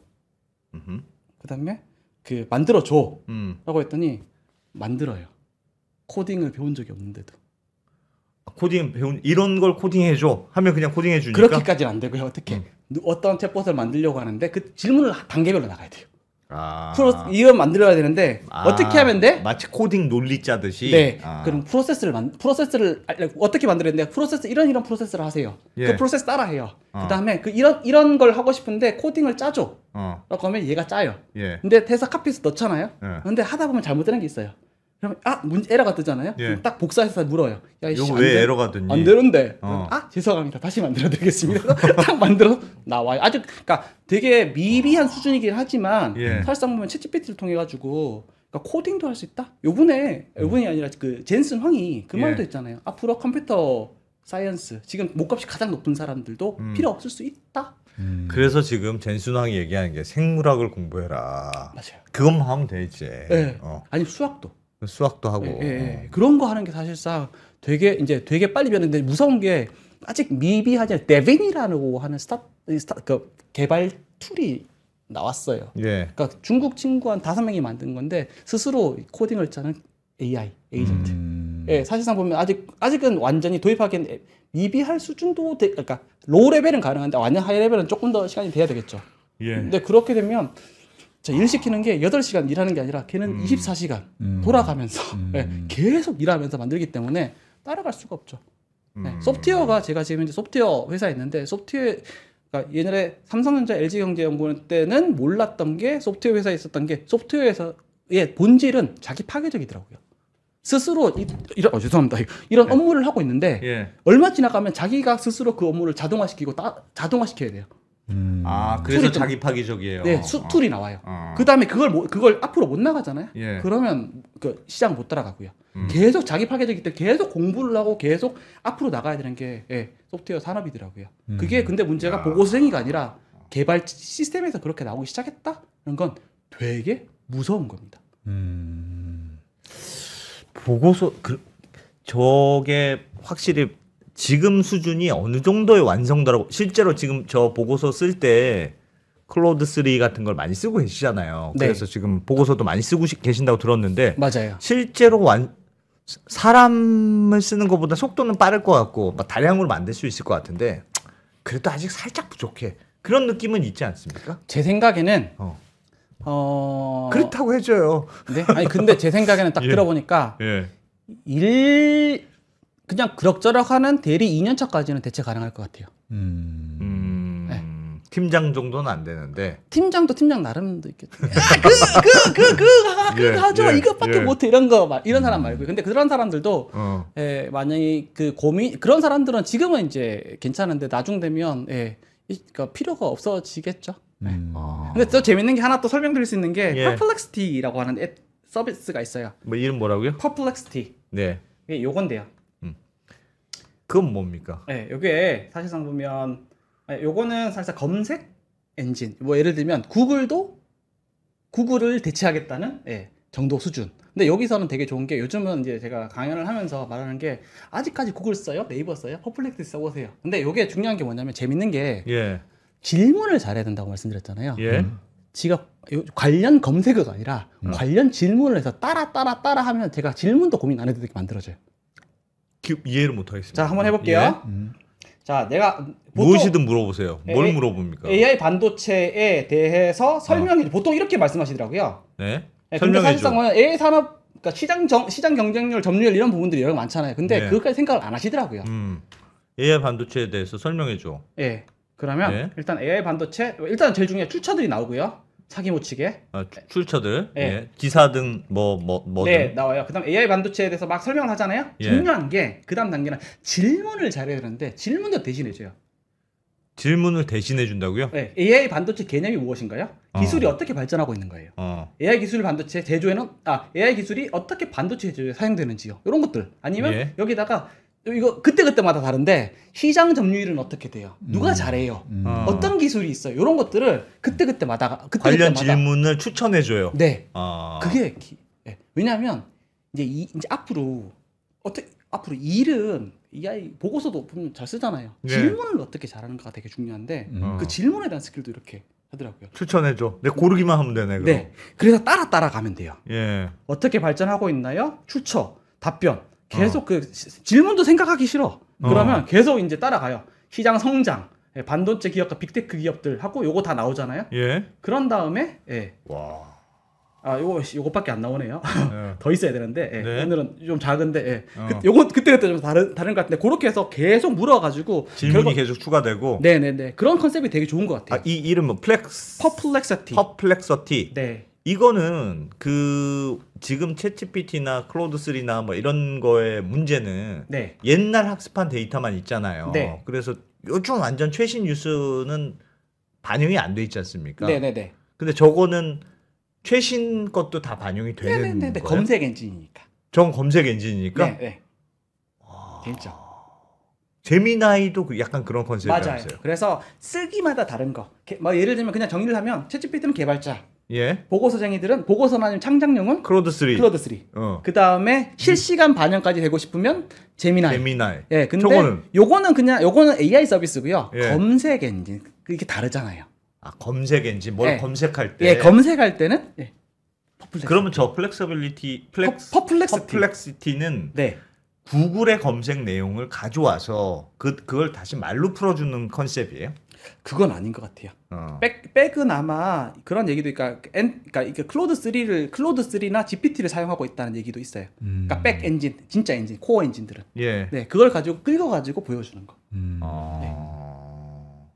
Speaker 2: 그다음에 그 만들어 줘라고 음. 했더니 만들어요. 코딩을 배운 적이 없는데도. 아, 코딩 배운 이런 걸 코딩해 줘 하면 그냥 코딩해 주니까 그렇게까지는 안 되고요. 어떻게 음. 어떤 챗봇을 만들려고 하는데 그 질문을 단계별로 나가야 돼요. 아. 프로 이걸 만들어야 되는데 아. 어떻게 하면 돼? 마치 코딩 논리
Speaker 1: 짜듯이. 네. 아. 그럼
Speaker 2: 프로세스를 만 프로세스를 아, 네, 어떻게 만들었는데 프로세스 이런 이런 프로세스를 하세요. 예. 그 프로세스 따라 해요. 어. 그다음에 그 이런 이런 걸 하고 싶은데 코딩을 짜줘. 어. 라고 하면 얘가 짜요. 예. 근데 대사 카피해서 넣잖아요. 예. 근데 하다 보면 잘못되는 게 있어요. 그러면 아 문제 에러가 뜨잖아요. 예. 딱 복사해서 물어요. 야, 이거 왜 에러가 됐니? 안 되는데. 어. 아 죄송합니다. 다시 만들어 드리겠습니다. 딱 만들어 나와요. 아주 그러니까 되게 미비한 어. 수준이긴 하지만 예. 사실상 보면 챗GPT를 통해 가지고 그러니까 코딩도 할 수 있다. 요번에 음. 요번이 음. 아니라 그 젠슨 황이 그 예. 말도 예. 했잖아요. 앞으로 컴퓨터 사이언스 지금 목값이 가장 높은 사람들도 음. 필요 없을 수 있다.
Speaker 1: 음. 그래서 지금 젠순왕이 얘기하는 게 생물학을 공부해라. 맞아요. 그것만
Speaker 2: 하면 되지. 네. 어. 아니 수학도.
Speaker 1: 수학도 하고 예, 예, 예.
Speaker 2: 그런 거 하는 게 사실상 되게 이제 되게 빨리 변했는데 무서운 게 아직 미비하지 데빙이라고 하는 스타, 스타 그 개발 툴이 나왔어요. 예. 그러니까 중국 친구 한 다섯 명이 만든 건데 스스로 코딩을 짜는 AI 에이전트. 음... 예, 사실상 보면 아직 아직은 완전히 도입하기엔 미비할 수준도 되, 그러니까 로우 레벨은 가능한데 완전 하이 레벨은 조금 더 시간이 돼야 되겠죠. 예. 근데 그렇게 되면 자, 일 시키는 게 여덟 시간 일하는 게 아니라 걔는 음. 24시간 음. 돌아가면서 음. 네, 계속 일하면서 만들기 때문에 따라갈 수가 없죠. 네, 소프트웨어가 제가 지금 이제 소프트웨어 회사에 있는데 소프트웨어 그러니까 옛날에 삼성전자 LG경제연구원 때는 몰랐던 게 소프트웨어 회사에 있었던 게 소프트웨어에서의 본질은 자기 파괴적이더라고요. 스스로 이, 런 어, 죄송합니다 이런 네. 업무를 하고 있는데 예. 얼마 지나가면 자기가 스스로 그 업무를 자동화시키고 따, 자동화시켜야 돼요. 음. 아 음. 그래서 자기
Speaker 1: 파기적이에요. 네,
Speaker 2: 수툴이 어. 어. 나와요. 어. 그 다음에 그걸 그걸 앞으로 못 나가잖아요. 예. 그러면 그 시장 못 따라가고요. 음. 계속 자기 파괴적이기 때문에 계속 공부를 하고 계속 앞으로 나가야 되는 게 예, 소프트웨어 산업이더라고요. 음. 그게 근데 문제가 야. 아. 보고생이가 아니라 개발 시스템에서 그렇게 나오기 시작했다 는건 되게 무서운 겁니다. 음.
Speaker 1: 보고서 그 저게 확실히 지금 수준이 어느 정도의 완성도라고 실제로 지금 저 보고서 쓸 때 클로드 3 같은 걸 많이 쓰고 계시잖아요. 네. 그래서 지금 보고서도 많이 쓰고 계신다고 들었는데 맞아요. 실제로 완 사람을 쓰는 것보다 속도는 빠를 것 같고 막 다량으로 만들 수 있을 것 같은데 그래도 아직 살짝
Speaker 2: 부족해. 그런 느낌은 있지 않습니까? 제 생각에는 어. 어... 그렇다고 해줘요. 네? 아니 근데 제 생각에는 딱 예. 들어보니까 예. 일 그냥 그럭저럭 하는 대리 2년차까지는 대체 가능할 것 같아요. 음... 음... 네. 팀장 정도는 안 되는데 팀장도 팀장 나름도 있겠죠. 그 그 그 그그 그, 그, 그, 예, 하죠. 예, 이것밖에 예. 못해 이런 거 이런 사람 음. 말고. 근데 그런 사람들도 어. 예, 만약에 그 고민 그런 사람들은 지금은 이제 괜찮은데 나중 되면 예, 그 필요가 없어지겠죠. 네. 음. 아. 근데 또 재밌는 게 하나 또 설명드릴 수 있는 게 예. 퍼플렉스티라고 하는 앱 서비스가 있어요.
Speaker 1: 뭐 이름 뭐라고요? 퍼플렉스티. 네.
Speaker 2: 예, 요건데요. 그건 뭡니까? 네, 이게 사실상 보면 네, 요거는 사실 상 검색 엔진. 뭐 예를 들면 구글도 구글을 대체하겠다는 예, 정도 수준. 근데 여기서는 되게 좋은 게 요즘은 이제 제가 강연을 하면서 말하는 게 아직까지 구글 써요? 네이버 써요? 퍼플렉스 써보세요. 근데 이게 중요한 게 뭐냐면 재밌는 게 예. 질문을 잘해야 된다고 말씀드렸잖아요. 예. 음. 지가 관련 검색어가 아니라 음. 관련 질문을 해서 따라 따라 따라 하면 제가 질문도 고민 안 해도 되게 만들어져요. 이해를 못하겠습니다. 자 한번 해볼게요. 예. 음. 자 내가 무엇이든
Speaker 1: 물어보세요. 뭘 A, 물어봅니까?
Speaker 2: AI 반도체에 대해서 어. 설명해 어. 보통 이렇게 말씀하시더라고요. 네. 네 설명해 사실상 AI 산업 그러니까 시장 정, 시장 경쟁률, 점유율 이런 부분들이 여러 많잖아요. 근데 네. 그것까지 생각을 안 하시더라고요.
Speaker 1: 음. AI 반도체에 대해서 설명해 줘.
Speaker 2: 예. 네. 그러면 일단 AI 반도체 일단 제일 중요한 출처들이 나오고요. 사기 못 치게.
Speaker 1: 아, 네. 출처들, 네. 예. 기사 등 뭐 뭐 뭐. 뭐 네
Speaker 2: 나와요. 그다음 AI 반도체에 대해서 막 설명을 하잖아요. 예. 중요한 게 그다음 단계는 질문을 잘해야 되는데 질문도 대신해줘요. 질문을 대신해 준다고요? 네, AI 반도체 개념이 무엇인가요? 기술이 어. 떻게 발전하고 있는 거예요. 어. AI 기술 반도체 제조에는 아 AI 기술이 어떻게 반도체 제조에 사용되는지요. 이런 것들 아니면 예. 여기다가 이거 그때그때마다 다른데 시장 점유율은 어떻게 돼요? 누가 음. 잘해요? 음. 아. 어떤 기술이 있어요? 이런 것들을 그때그때마다 그때 관련 그때마다.
Speaker 1: 질문을 추천해 줘요. 네. 아. 그게
Speaker 2: 기, 네. 왜냐하면 이제, 이, 이제 앞으로 어떻게 앞으로 일은 이 아이 보고서도 보면 잘 쓰잖아요. 네. 질문을 어떻게 잘하는가가 되게 중요한데 음. 그 질문에 대한 스킬도 이렇게 하더라고요. 추천해 줘. 내 고르기만 하면 되네. 그럼. 네. 그래서 따라 따라 가면 돼요. 예. 어떻게 발전하고 있나요? 추천, 답변, 계속 어. 그 질문도 생각하기 싫어. 어. 그러면 어. 계속 이제 따라가요. 시장 성장, 예, 반도체 기업과 빅테크 기업들 하고 요거 다 나오잖아요. 예. 그런 다음에 예. 와. 아, 요거 요거밖에 안 나오네요. 예. 더 있어야 되는데 예. 네. 오늘은 좀 작은데 예. 어. 그, 요거 그때 그때 좀 다른 다른 것 같은데 그렇게 해서 계속 물어가지고 질문이 결국,
Speaker 1: 계속 추가되고.
Speaker 2: 네네네 네, 네. 그런 컨셉이 되게 좋은 것 같아요. 아, 이 이름 은 뭐 플렉스. 퍼플렉서티. 퍼플렉서티. 네. 이거는
Speaker 1: 그 지금 채 g 피티나 클로드 3나 뭐 이런 거에 문제는 네. 옛날 학습한 데이터만 있잖아요. 네. 그래서 요즘 완전 최신 뉴스는 반영이 안 돼 있지 않습니까? 네네네. 네, 네. 근데 저거는 최신 것도 다 반영이 되는 네네네. 네, 거예요? 검색 엔진이니까. 전 검색 엔진이니까. 네네. 와... 재죠 재미나이도 그 약간 그런 컨셉이었어요. 맞아요.
Speaker 2: 그래서 쓰기마다 다른 거. 뭐 예를 들면 그냥 정리를 하면 채 g 피티는 개발자, 예. 보고서쟁이들은 보고서나 아니면 창작용은 크로드 3. 크로드 3. 어. 그다음에 음. 실시간 반영까지 되고 싶으면 제미나이. 제미나이. 예. 근데 저거는? 요거는 그냥 요거는 AI 서비스고요. 예. 검색 엔진. 이게 다르잖아요. 아, 검색 엔진. 뭘 예. 검색할 때. 예, 검색할 때는 예.
Speaker 1: 퍼플렉스. 그러면 저 플렉서빌리티 플렉스 퍼, 플렉시티 퍼플렉시티는 네. 구글의 검색 내용을 가져와서 그 그걸 다시 말로 풀어 주는 컨셉이에요? 그건 아닌
Speaker 2: 것 같아요. 어. 백, 백은 아마 그런 얘기도 있고, 엔, 그러니까 이게 클로드 3를 클로드 3나 GPT를 사용하고 있다는 얘기도 있어요. 그러니까 음. 그러니까 백 엔진, 진짜 엔진, 코어 엔진들은. 예. 네, 그걸 가지고 끌고 가지고 보여주는 거. 음. 아...
Speaker 1: 네.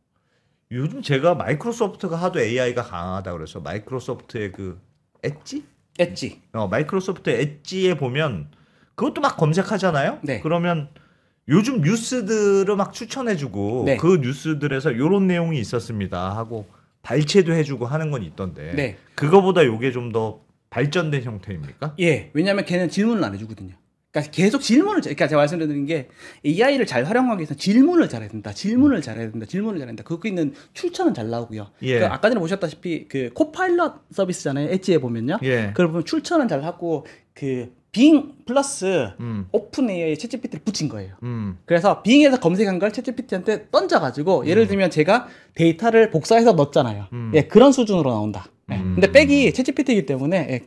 Speaker 1: 요즘 제가 마이크로소프트가 하도 AI가 강하다 그래서 마이크로소프트의 그 엣지? 엣지. 어, 마이크로소프트 엣지에 보면 그것도 막 검색하잖아요. 네. 그러면 요즘 뉴스들을 막 추천해주고 네. 그 뉴스들에서 요런 내용이 있었습니다 하고 발췌도 해주고 하는 건 있던데 네. 그거보다 요게 좀 더
Speaker 2: 발전된 형태입니까? 예, 왜냐하면 걔는 질문을 안 해주거든요. 그러니까 계속 질문을 그러니까 제가 말씀드리는 게 AI를 잘 활용하기 위해서 질문을 잘해야 된다. 질문을 잘해야 된다. 질문을 잘해야 된다. 그거 있는 출처는 잘 나오고요. 예. 그 아까 전에 보셨다시피 그 코파일럿 서비스잖아요. 엣지에 보면요. 예. 그걸 보면 출처는 잘 하고 그빙 플러스 음. 오픈 AI에 챗GPT를 붙인 거예요. 음. 그래서 빙에서 검색한 걸 챗GPT한테 던져가지고 음. 예를 들면 제가 데이터를 복사해서 넣었잖아요. 음. 예, 그런 수준으로 나온다. 예. 음. 근데 백이 챗GPT이기 때문에 예.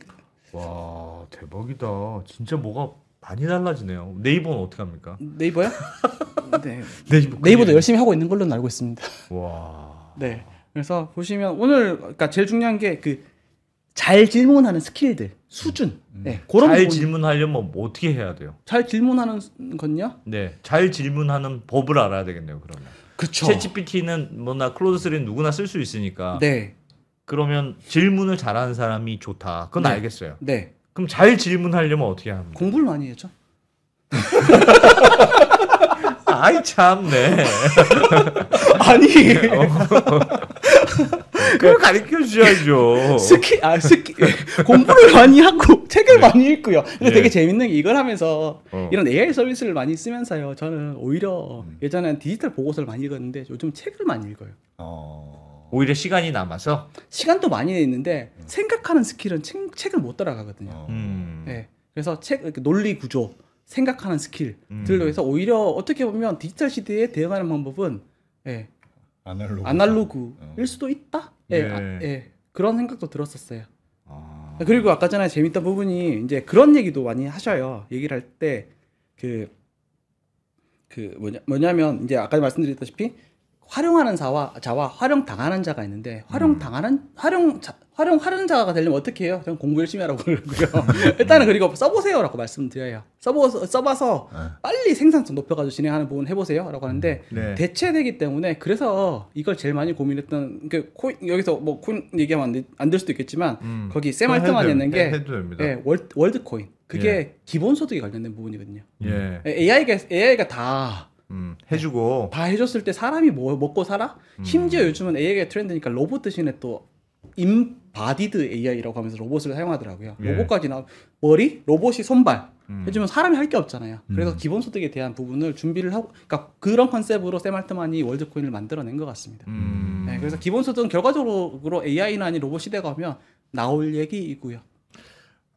Speaker 1: 와 대박이다. 진짜 뭐가 많이 달라지네요. 네이버는 어떻게 합니까?
Speaker 2: 네이버요? 네. 네이버, 네이버도 열심히 하고 있는 걸로 알고 있습니다. 와. 네. 그래서 보시면 오늘 그러니까 제일 중요한 게 그 잘 질문하는 스킬들. 수준. 음. 네, 그런 잘 부분.
Speaker 1: 질문하려면 뭐 어떻게 해야 돼요?
Speaker 2: 잘 질문하는 건요?
Speaker 1: 네, 잘 질문하는 법을 알아야 되겠네요. 그러면. 그렇죠.
Speaker 2: 챗GPT는 뭐나
Speaker 1: 클로드3는 누구나 쓸 수 있으니까. 네. 그러면 질문을 잘하는 사람이 좋다. 그건 네. 알겠어요. 네. 그럼 잘 질문하려면 어떻게 합니까? 공부를 많이 했죠. 아이 참네. 아니. 어.
Speaker 2: 그걸 가르쳐 주셔야죠. 스키 아 스키
Speaker 1: 예. 공부를
Speaker 2: 많이 하고 책을 네. 많이 읽고요. 근데 네. 되게 재밌는 게 이걸 하면서 어. 이런 AI 서비스를 많이 쓰면서요. 저는 오히려 음. 예전엔 디지털 보고서를 많이 읽었는데 요즘 책을 많이 읽어요. 어... 오히려 시간이 남아서 시간도 많이 있는데 음. 생각하는 스킬은 책, 책을 못 따라가거든요. 어... 음. 네. 그래서 책 논리 구조 생각하는 스킬들로 음. 해서 음. 오히려 어떻게 보면 디지털 시대에 대응하는 방법은 예, 아날로그. 아날로그일 어. 수도 있다. 예, 네. 아, 예. 그런 생각도 들었었어요. 아... 그리고 아까 전에 재밌던 부분이 이제 그런 얘기도 많이 하셔요. 얘기를 할 때 그그 그 뭐냐 뭐냐면 이제 아까 말씀드렸다시피 활용하는 자와 자와 활용 당하는 자가 있는데 활용 당하는 음. 활용 자, 활용 활용자가 되려면 어떻게 해요? 저는 공부 열심히 하라고 그러고요. 일단은 그리고 써보세요라고 말씀드려요. 써보 써봐서 네. 빨리 생산성 높여가지고 진행하는 부분 해보세요라고 하는데 음. 네. 대체되기 때문에 그래서 이걸 제일 많이 고민했던 그 그러니까 코인 여기서 뭐 코인 얘기하면 안 될 수도 있겠지만 음, 거기 쌤할 트만 있는 게 예, 월, 월드 코인 그게 예. 기본 소득에 관련된 부분이거든요. 예. 예 AI가 AI가 다 음, 해주고 예, 다 해줬을 때 사람이 뭐 먹고 살아? 음. 심지어 요즘은 AI가 트렌드니까 로봇 대신에 또 임, 바디드 AI라고 하면서 로봇을 사용하더라고요. 예. 로봇까지 나 머리, 로봇이 손발 음. 해주면 사람이 할 게 없잖아요. 음. 그래서 기본소득에 대한 부분을 준비를 하고, 그러니까 그런 컨셉으로 샘말트만이 월드코인을 만들어낸 것 같습니다. 음. 네, 그래서 기본소득은 결과적으로 AI나 아닌 로봇 시대가 오면 나올 얘기이고요.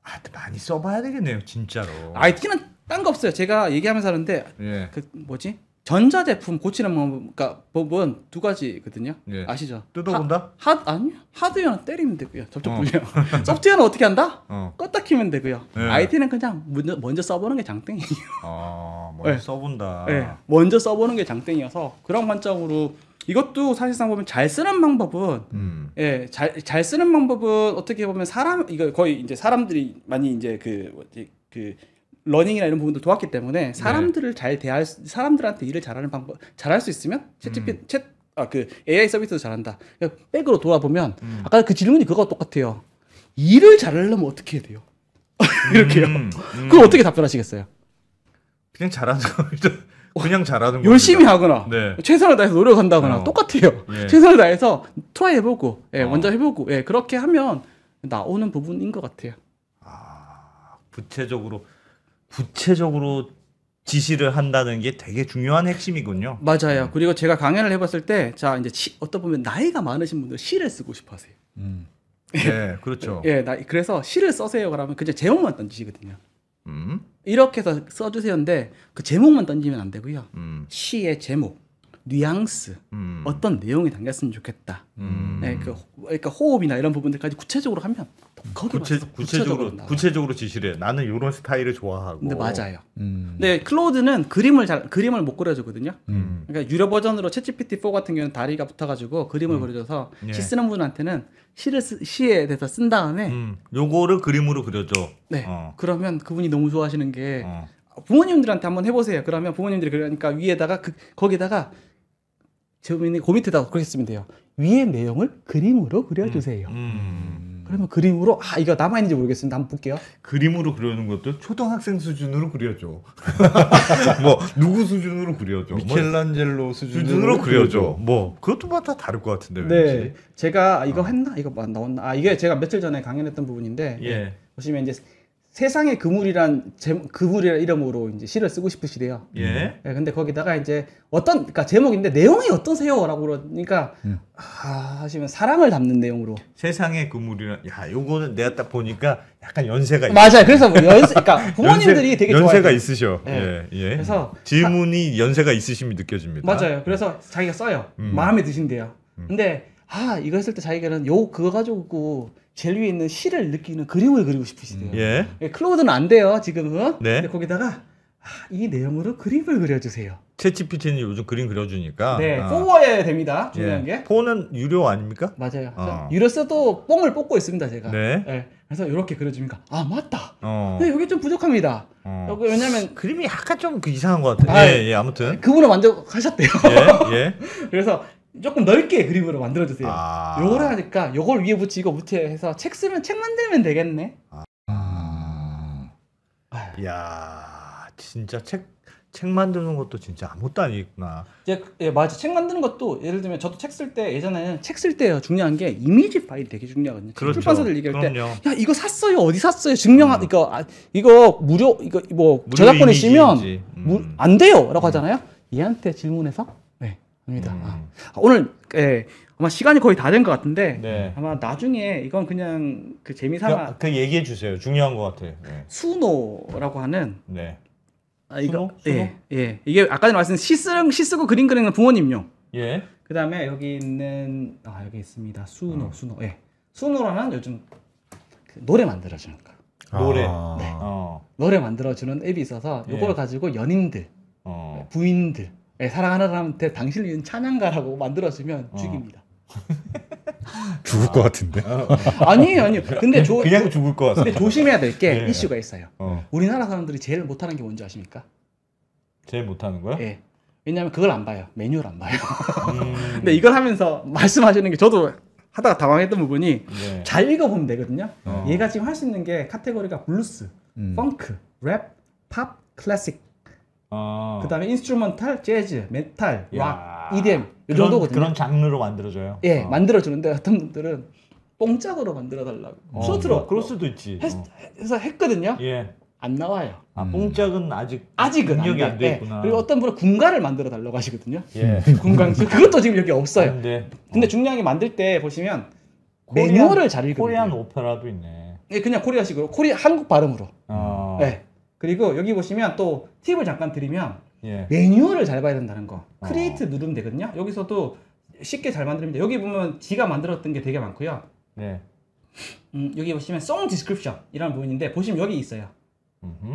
Speaker 2: 아, 많이 써봐야
Speaker 1: 되겠네요, 진짜로.
Speaker 2: 아, 특히나 딴거 없어요. 제가 얘기하면서 하는데 예. 그 뭐지? 전자제품 고치는 법, 그러니까 법은 두 가지거든요. 예. 아시죠? 뜯어본다? 하, 하 아니요. 하드웨어는 때리면 되고요. 접촉 불량. 어. 소프트웨어는 어떻게 한다? 어. 껐다 키면 되고요. 예. IT는 그냥 먼저, 먼저 써보는 게 장땡이에요. 아, 먼저 네. 써본다. 네. 먼저 써보는 게 장땡이어서 그런 관점으로 이것도 사실상 보면 잘 쓰는 방법은 음. 예, 잘, 잘 쓰는 방법은 어떻게 보면 사람 이거 거의 이제 사람들이 많이 이제 그 뭐지 그 러닝이나 이런 부분들 도왔기 때문에 네. 사람들을 잘 대할 사람들한테 일을 잘하는 방법 잘할 수 있으면 채 g p 음. 챗 아, 그 AI 서비스도 잘한다. 그 백으로 돌아보면 음. 아까 그 질문이 그거 똑같아요. 일을 잘하려면 어떻게 해야 돼요? 이렇게요. 음, 음. 그걸 어떻게 답변하시겠어요? 그냥 잘하는 거죠. 그냥
Speaker 1: 잘하는 거. 열심히 하거나 네.
Speaker 2: 최선을 다해서 노력한다거나 어. 똑같아요. 예. 최선을 다해서 트라이 해보고 예, 어. 먼저 해보고 예, 그렇게 하면 나오는 부분인 것 같아요.
Speaker 1: 아, 구체적으로
Speaker 2: 구체적으로 지시를
Speaker 1: 한다는 게 되게 중요한 핵심이군요.
Speaker 2: 맞아요. 음. 그리고 제가 강연을 해봤을 때, 자 이제 시, 어떤 보면 나이가 많으신 분들 시를 쓰고 싶어하세요.
Speaker 1: 음. 예. 네, 그렇죠. 예,
Speaker 2: 나, 그래서 시를 써세요. 그러면 그냥 제목만 던지거든요 음? 이렇게 해서 써주세요인데 그 제목만 던지면 안 되고요. 음. 시의 제목, 뉘앙스, 음. 어떤 내용이 담겼으면 좋겠다. 음. 네, 그, 그러니까 호흡이나 이런 부분들까지 구체적으로 하면 구체, 구체적으로 구체적으로 지시를 해. 나는 이런 스타일을 좋아하고. 근데 맞아요. 음. 근데 네, 클로드는 그림을 잘 그림을 못 그려주거든요. 음. 그러니까 유료 버전으로 챗GPT 4 같은 경우는 다리가 붙어가지고 그림을 음. 그려줘서 예. 시 쓰는 분한테는 시를 쓰, 시에 대해서 쓴 다음에 음.
Speaker 1: 요거를 그림으로 그려줘. 네. 어.
Speaker 2: 그러면 그분이 너무 좋아하시는 게 어. 부모님들한테 한번 해보세요. 그러면 부모님들이 그러니까 위에다가 그, 거기다가 저분이 고 그 밑에다가 그렇게 쓰면 돼요. 위의 내용을 그림으로 그려주세요. 음, 음. 그러면 그림으로 아 이거 남아 있는지 모르겠습니다. 한번 볼게요.
Speaker 1: 그림으로 그려는 것도 초등학생 수준으로 그려줘. 뭐 누구 수준으로 그려줘. 뭐 미켈란젤로 수준으로, 수준으로 그려줘. 그려줘. 뭐 그것도 마다 뭐 다를 것
Speaker 2: 같은데. 네. 왠지. 제가 이거 어. 했나 이거 뭐 나왔나 아 이게 제가 며칠 전에 강연했던 부분인데 예. 보시면 이제 세상의 그물이란 그물이란 이름으로 이제 시를 쓰고 싶으시대요. 예. 예. 근데 거기다가 이제 어떤 그러니까 제목인데 내용이 어떠세요라고 그러니까 음.
Speaker 1: 아, 하시면 사랑을 담는 내용으로. 세상의 그물이란 야 요거는 내가 딱 보니까 약간 연세가 있어요. 맞아요. 그래서 뭐 연세 그러니까 부모님들이 연세, 되게 좋아해요. 있으셔. 예. 예. 예. 그래서 질문이 아, 연세가 있으심이 느껴집니다. 맞아요.
Speaker 2: 그래서 자기가 써요. 음. 마음에 드신대요. 음. 근데 아 이거 했을 때 자기가는 요 그거 가지고 젤 위에 있는 실을 느끼는 그림을 그리고 싶으시대요. 음, 예. 예, 클로우드는 안 돼요 지금은. 네. 근데 거기다가 아, 이 내용으로
Speaker 1: 그림을 그려주세요. 채치피티는 요즘 그림 그려주니까. 네, 워 아.
Speaker 2: 뽑아야 됩니다. 중요한 예. 게. 폰은 유료 아닙니까? 맞아요. 어. 유료 써도 뽕을 뽑고 있습니다 제가. 네. 예. 그래서 이렇게 그려줍니까아 맞다.
Speaker 1: 어. 네, 여기
Speaker 2: 좀 부족합니다. 어. 어 그 왜냐면 그림이 약간 좀 그 이상한 것 같아요. 아, 예, 예, 아무튼 그분은 만족하셨대요. 예, 예. 그래서 조금 넓게 그림으로 만들어주세요. 아. 요걸 하니까 요걸 위에 붙이고 밑에 해서 책 쓰면 책 만들면 되겠네. 아.
Speaker 1: 아야 진짜 책, 책
Speaker 2: 만드는 것도 진짜 아무것도 아니구나. 예, 예, 맞아. 책 만드는 것도 예를 들면 저도 책 쓸 때 예전에는 책 쓸때 중요한 게 이미지 파일이 되게 중요하거든요. 그렇죠. 출판사들 얘기할 그럼요. 야 이거 샀어요, 어디 샀어요, 증명 음. 이거 아, 이거 무료 이거 뭐 저작권이 심면 음. 안 돼요라고 음. 하잖아요. 얘한테 질문해서 합니다. 음. 아, 오늘 예, 아마 시간이 거의 다 된 것 같은데 네. 아마 나중에 이건 그냥 그 재미삼아 그, 그 얘기해 주세요. 중요한 것 같아요. 네. 수노라고 하는 네. 아, 이거 수노? 예, 수노? 예, 이게 아까 전에 말씀 시 쓰는 시 쓰고 그림 그리는 부모님용. 예. 그다음에 여기 있는 아 여기 있습니다. 수노 어. 수노 예 수노라는 요즘 그 노래 만들어주는 거. 아. 노래 아. 네. 어. 노래 만들어주는 앱이 있어서 요거를 예. 가지고 연인들 어. 부인들 예, 사랑하는 사람한테 당신을 위한 찬양가라고 만들었으면 어. 죽입니다.
Speaker 1: 죽을 것 같은데. 아. 아니에요, 아니요. 근데 조, 그냥 죽을 것 같아. 조심해야 될게 예. 네. 이슈가 있어요.
Speaker 2: 어. 우리나라 사람들이 제일 못하는 게 뭔지 아십니까? 제일 못하는 거야? 예. 왜냐하면 그걸 안 봐요. 메뉴를 안 봐요. 음. 근데 이걸 하면서 말씀하시는 게 저도 하다가 당황했던 부분이 예. 잘 읽어보면 되거든요. 어. 얘가 지금 할 수 있는 게 카테고리가 블루스, 음. 펑크, 랩, 팝, 클래식 어. 그다음에 인스트루먼탈, 재즈, 메탈, 야. 락, EDM 이런 정도거든요. 그런 장르로 만들어줘요. 예, 어. 만들어주는데 어떤 분들은 뽕짝으로 만들어달라고 어, 트로 그럴 수도 있지. 했, 어. 해서 했거든요. 예. 안 나와요. 아, 음. 뽕짝은 아직 아직은 능력이 안돼 예. 있구나. 예. 그리고 어떤 분은 군가를 만들어 달라고 하시거든요. 예. 군강 그것도 지금 여기 없어요. 근데, 근데 어. 중요한 만들 때 보시면 코리안, 매뉴얼을 잘 읽거든요. 코리안 오페라도 있네. 예, 그냥 코리아식으로 코리 한국 발음으로.
Speaker 1: 어. 예.
Speaker 2: 그리고 여기 보시면 또 팁을 잠깐 드리면 예. 매뉴얼을 잘 봐야 된다는 거. 어. 크리에이트 누르면 되거든요. 여기서도 쉽게 잘 만듭니다. 여기 보면 지가 만들었던 게 되게 많고요. 네. 음, 여기 보시면 송 디스크립션이라는 부분인데 보시면 여기 있어요.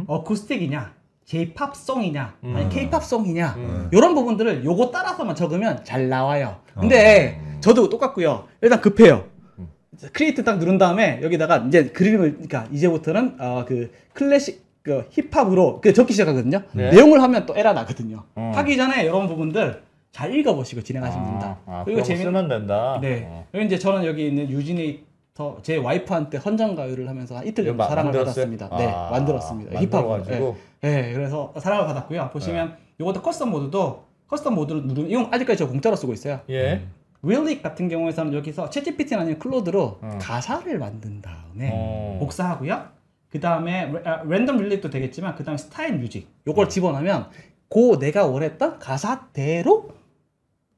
Speaker 2: 어쿠스틱이냐, J-팝 송이냐, 음. 아니 K-팝 송이냐 음. 이런 부분들을 요거 따라서만 적으면 잘 나와요. 아. 근데 어. 저도 똑같고요. 일단 급해요. 음. 크리에이트 딱 누른 다음에 여기다가 이제 그림을 그러니까 이제부터는 어, 그 클래식 그 힙합으로 그 적기 시작하거든요. 네. 내용을 하면 또 에라 나거든요. 어. 하기 전에 이런 부분들 잘 읽어보시고 진행하시면 아, 됩니다. 아, 아, 그리고 재미는 된다. 네. 어. 그리고 이제 저는 여기 있는 유진이 저 제 와이프한테 헌정가요를 하면서 이틀 정도 사랑을 만들었어요? 받았습니다. 네, 아, 네, 만들었습니다. 힙합으로. 네. 네, 그래서 사랑을 받았고요. 보시면 네. 이것도 커스텀 모드도 커스텀 모드를 누르면 이건 아직까지 저 공짜로 쓰고 있어요. 예. 음. 윌릭 같은 경우에서는 여기서 채찌피티 아니면 클로드로 어. 가사를 만든 다음에 어. 복사하고요. 그 다음에 랜덤 릴릭도 되겠지만 그 다음에 스타일 뮤직 요걸 음. 집어넣으면 고 내가 원했던 가사대로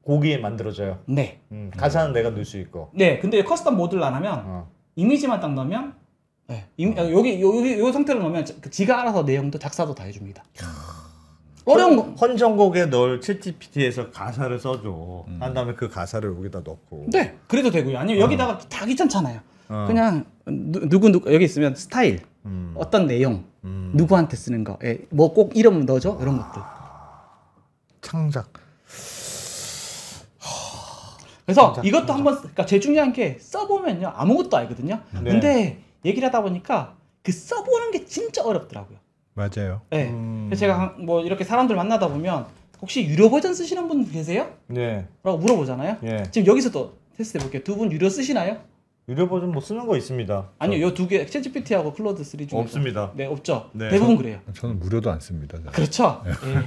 Speaker 2: 곡이 만들어져요. 네. 음, 가사는
Speaker 1: 음. 내가 넣을 수 있고.
Speaker 2: 네. 근데 커스텀 모드를 안 하면 어. 이미지만 딱 넣으면 네. 이미, 어. 여기 여기 요 상태로 넣으면 그 지가 알아서 내용도 작사도 다 해줍니다. 어려운 거.
Speaker 1: 헌정곡에 넣을 챗GPT에서 가사를 써줘. 음. 한 다음에 그 가사를 여기다 넣고.
Speaker 2: 네, 그래도 되고요. 아니면 여기다가 어. 다 귀찮잖아요. 어. 그냥 누, 누구 누구 여기 있으면 스타일. 음. 어떤 내용, 음. 누구한테 쓰는가, 예, 뭐 꼭 이름 넣어줘 이런 아. 것들. 창작. 그래서 창작, 이것도 창작. 한번 그러니까 제일 중요한 게 써보면요 아무것도 알거든요. 네. 근데 얘기를 하다 보니까 그 써보는 게 진짜 어렵더라고요. 맞아요. 네. 음... 제가 뭐 이렇게 사람들 만나다 보면 혹시 유료 버전 쓰시는 분 계세요? 네. 라고 물어보잖아요. 네. 지금 여기서 또 테스트 해볼게요. 두 분 유료 쓰시나요? 유료 버전 뭐 쓰는 거 있습니다. 아니요, 요 두 개, 챗GPT하고 클로드 3 중에 없습니다. 네, 없죠. 네. 대부분 그래요.
Speaker 1: 저는 무료도 안 씁니다. 아,
Speaker 2: 그렇죠. 네. 예.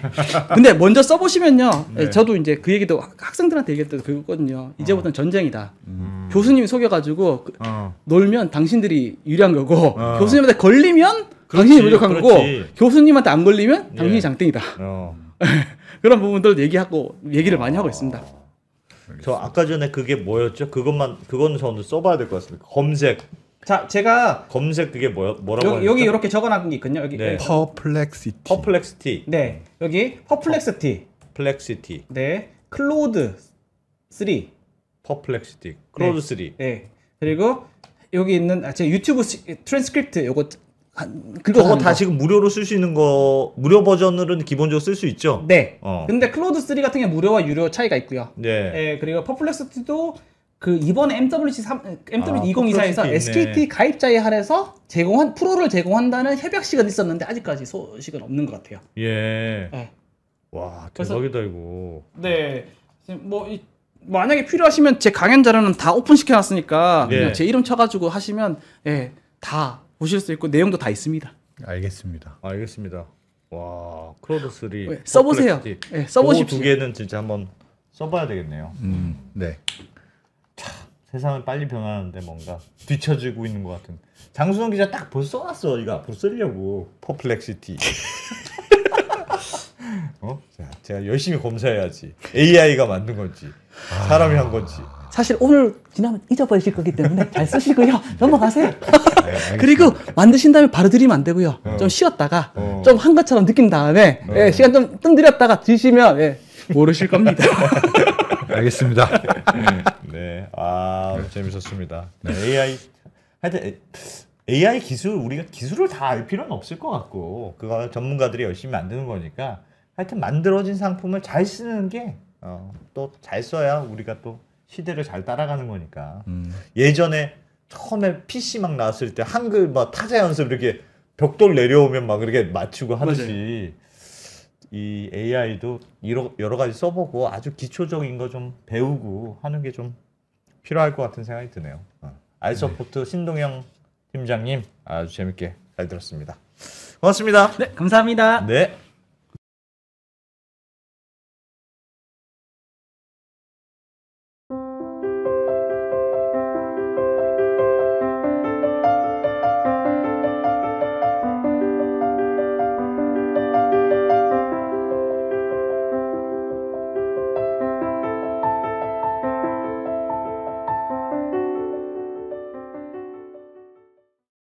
Speaker 2: 근데 먼저 써보시면요. 네. 예, 저도 이제 그 얘기도 학생들한테 얘기할 때 그거거든요. 이제부터는 어. 전쟁이다. 음. 교수님이 속여가지고 그, 어. 놀면 당신들이 유리한 거고 어. 교수님한테 걸리면 그렇지, 당신이 무력한 거고 교수님한테 안 걸리면 당신이 예. 장땡이다. 어. 그런 부분들 얘기하고 얘기를 많이 하고 있습니다. 알겠습니다. 저 아까 전에 그게
Speaker 1: 뭐였죠? 그것만 그건 저는 써봐야 될 것 같습니다. 검색. 자, 제가 검색 그게 뭐 뭐라고 여기, 여기
Speaker 2: 이렇게 적어놨는 게 있거든요. 여기 네.
Speaker 1: 퍼플렉시티.
Speaker 2: 퍼플렉시티. 네, 여기 퍼플렉시티. 플렉시티. 네, 클로드 3. 퍼플렉시티. 클로드 네. 3. 네. 그리고 여기 있는 아, 제 유튜브 시, 트랜스크립트 요거 그거 다 거.
Speaker 1: 지금 무료로 쓸 수 있는 거 무료 버전으로는 기본적으로 쓸 수 있죠. 네. 어.
Speaker 2: 근데 클로드 3 같은 게 무료와 유료 차이가 있고요. 네. 예, 그리고 퍼플렉스티도 그 이번 MWC 3 MWC 2024에서 아, SKT 네. 가입자에 한해서 제공한 프로를 제공한다는 협약식은 있었는데 아직까지 소식은 없는 것 같아요.
Speaker 1: 예. 네.
Speaker 2: 와 대박이다 그래서, 이거. 네. 뭐 이, 만약에 필요하시면 제 강연 자료는 다 오픈 시켜놨으니까 예. 네. 제 이름 쳐가지고 하시면 예. 다 보실 수 있고 내용도 다 있습니다. 알겠습니다. 아, 알겠습니다. 와 크로드 3 네, 써보세요. 네, 써보십시오. 두
Speaker 1: 개는 진짜 한번 써봐야 되겠네요. 음, 네. 세상은 빨리 변하는데 뭔가 뒤처지고 있는 것 같은. 장수원 기자 딱 벌써 써놨어. 이거 앞으로 쓰려고. 퍼플렉시티. 어? 자, 제가 열심히 검사해야지. AI가 만든 건지. 아. 사람이 한 건지.
Speaker 2: 사실 오늘 지나면 잊어버리실 거기 때문에 잘 쓰시고요. 네. 넘어가세요.
Speaker 1: 네, 그리고
Speaker 2: 만드신 다음에 바로 드리면 안 되고요. 어. 좀 쉬었다가 어. 좀한 것처럼 느낀 다음에 어. 예, 시간 좀 뜸들였다가 드시면 예, 모르실 겁니다.
Speaker 1: 알겠습니다. 네. 네. 아, 재밌었습니다. 네. AI 하여튼 AI 기술 우리가 기술을 다 알 필요는 없을 것 같고 그거 전문가들이 열심히 만드는 거니까 하여튼 만들어진 상품을 잘 쓰는 게 어, 또잘 써야 우리가 또 시대를 잘 따라가는 거니까. 음. 예전에 처음에 PC 막 나왔을 때 한글 막 타자 연습 이렇게 벽돌 내려오면 막 이렇게 맞추고 하듯이 맞아요. 이 AI도 여러, 여러 가지 써보고 아주 기초적인 거 좀 배우고 하는 게 좀 필요할 것 같은 생각이 드네요. 알아포트 어. 네. 신동영 팀장님 아주 재밌게 잘 들었습니다. 고맙습니다. 네, 감사합니다. 네.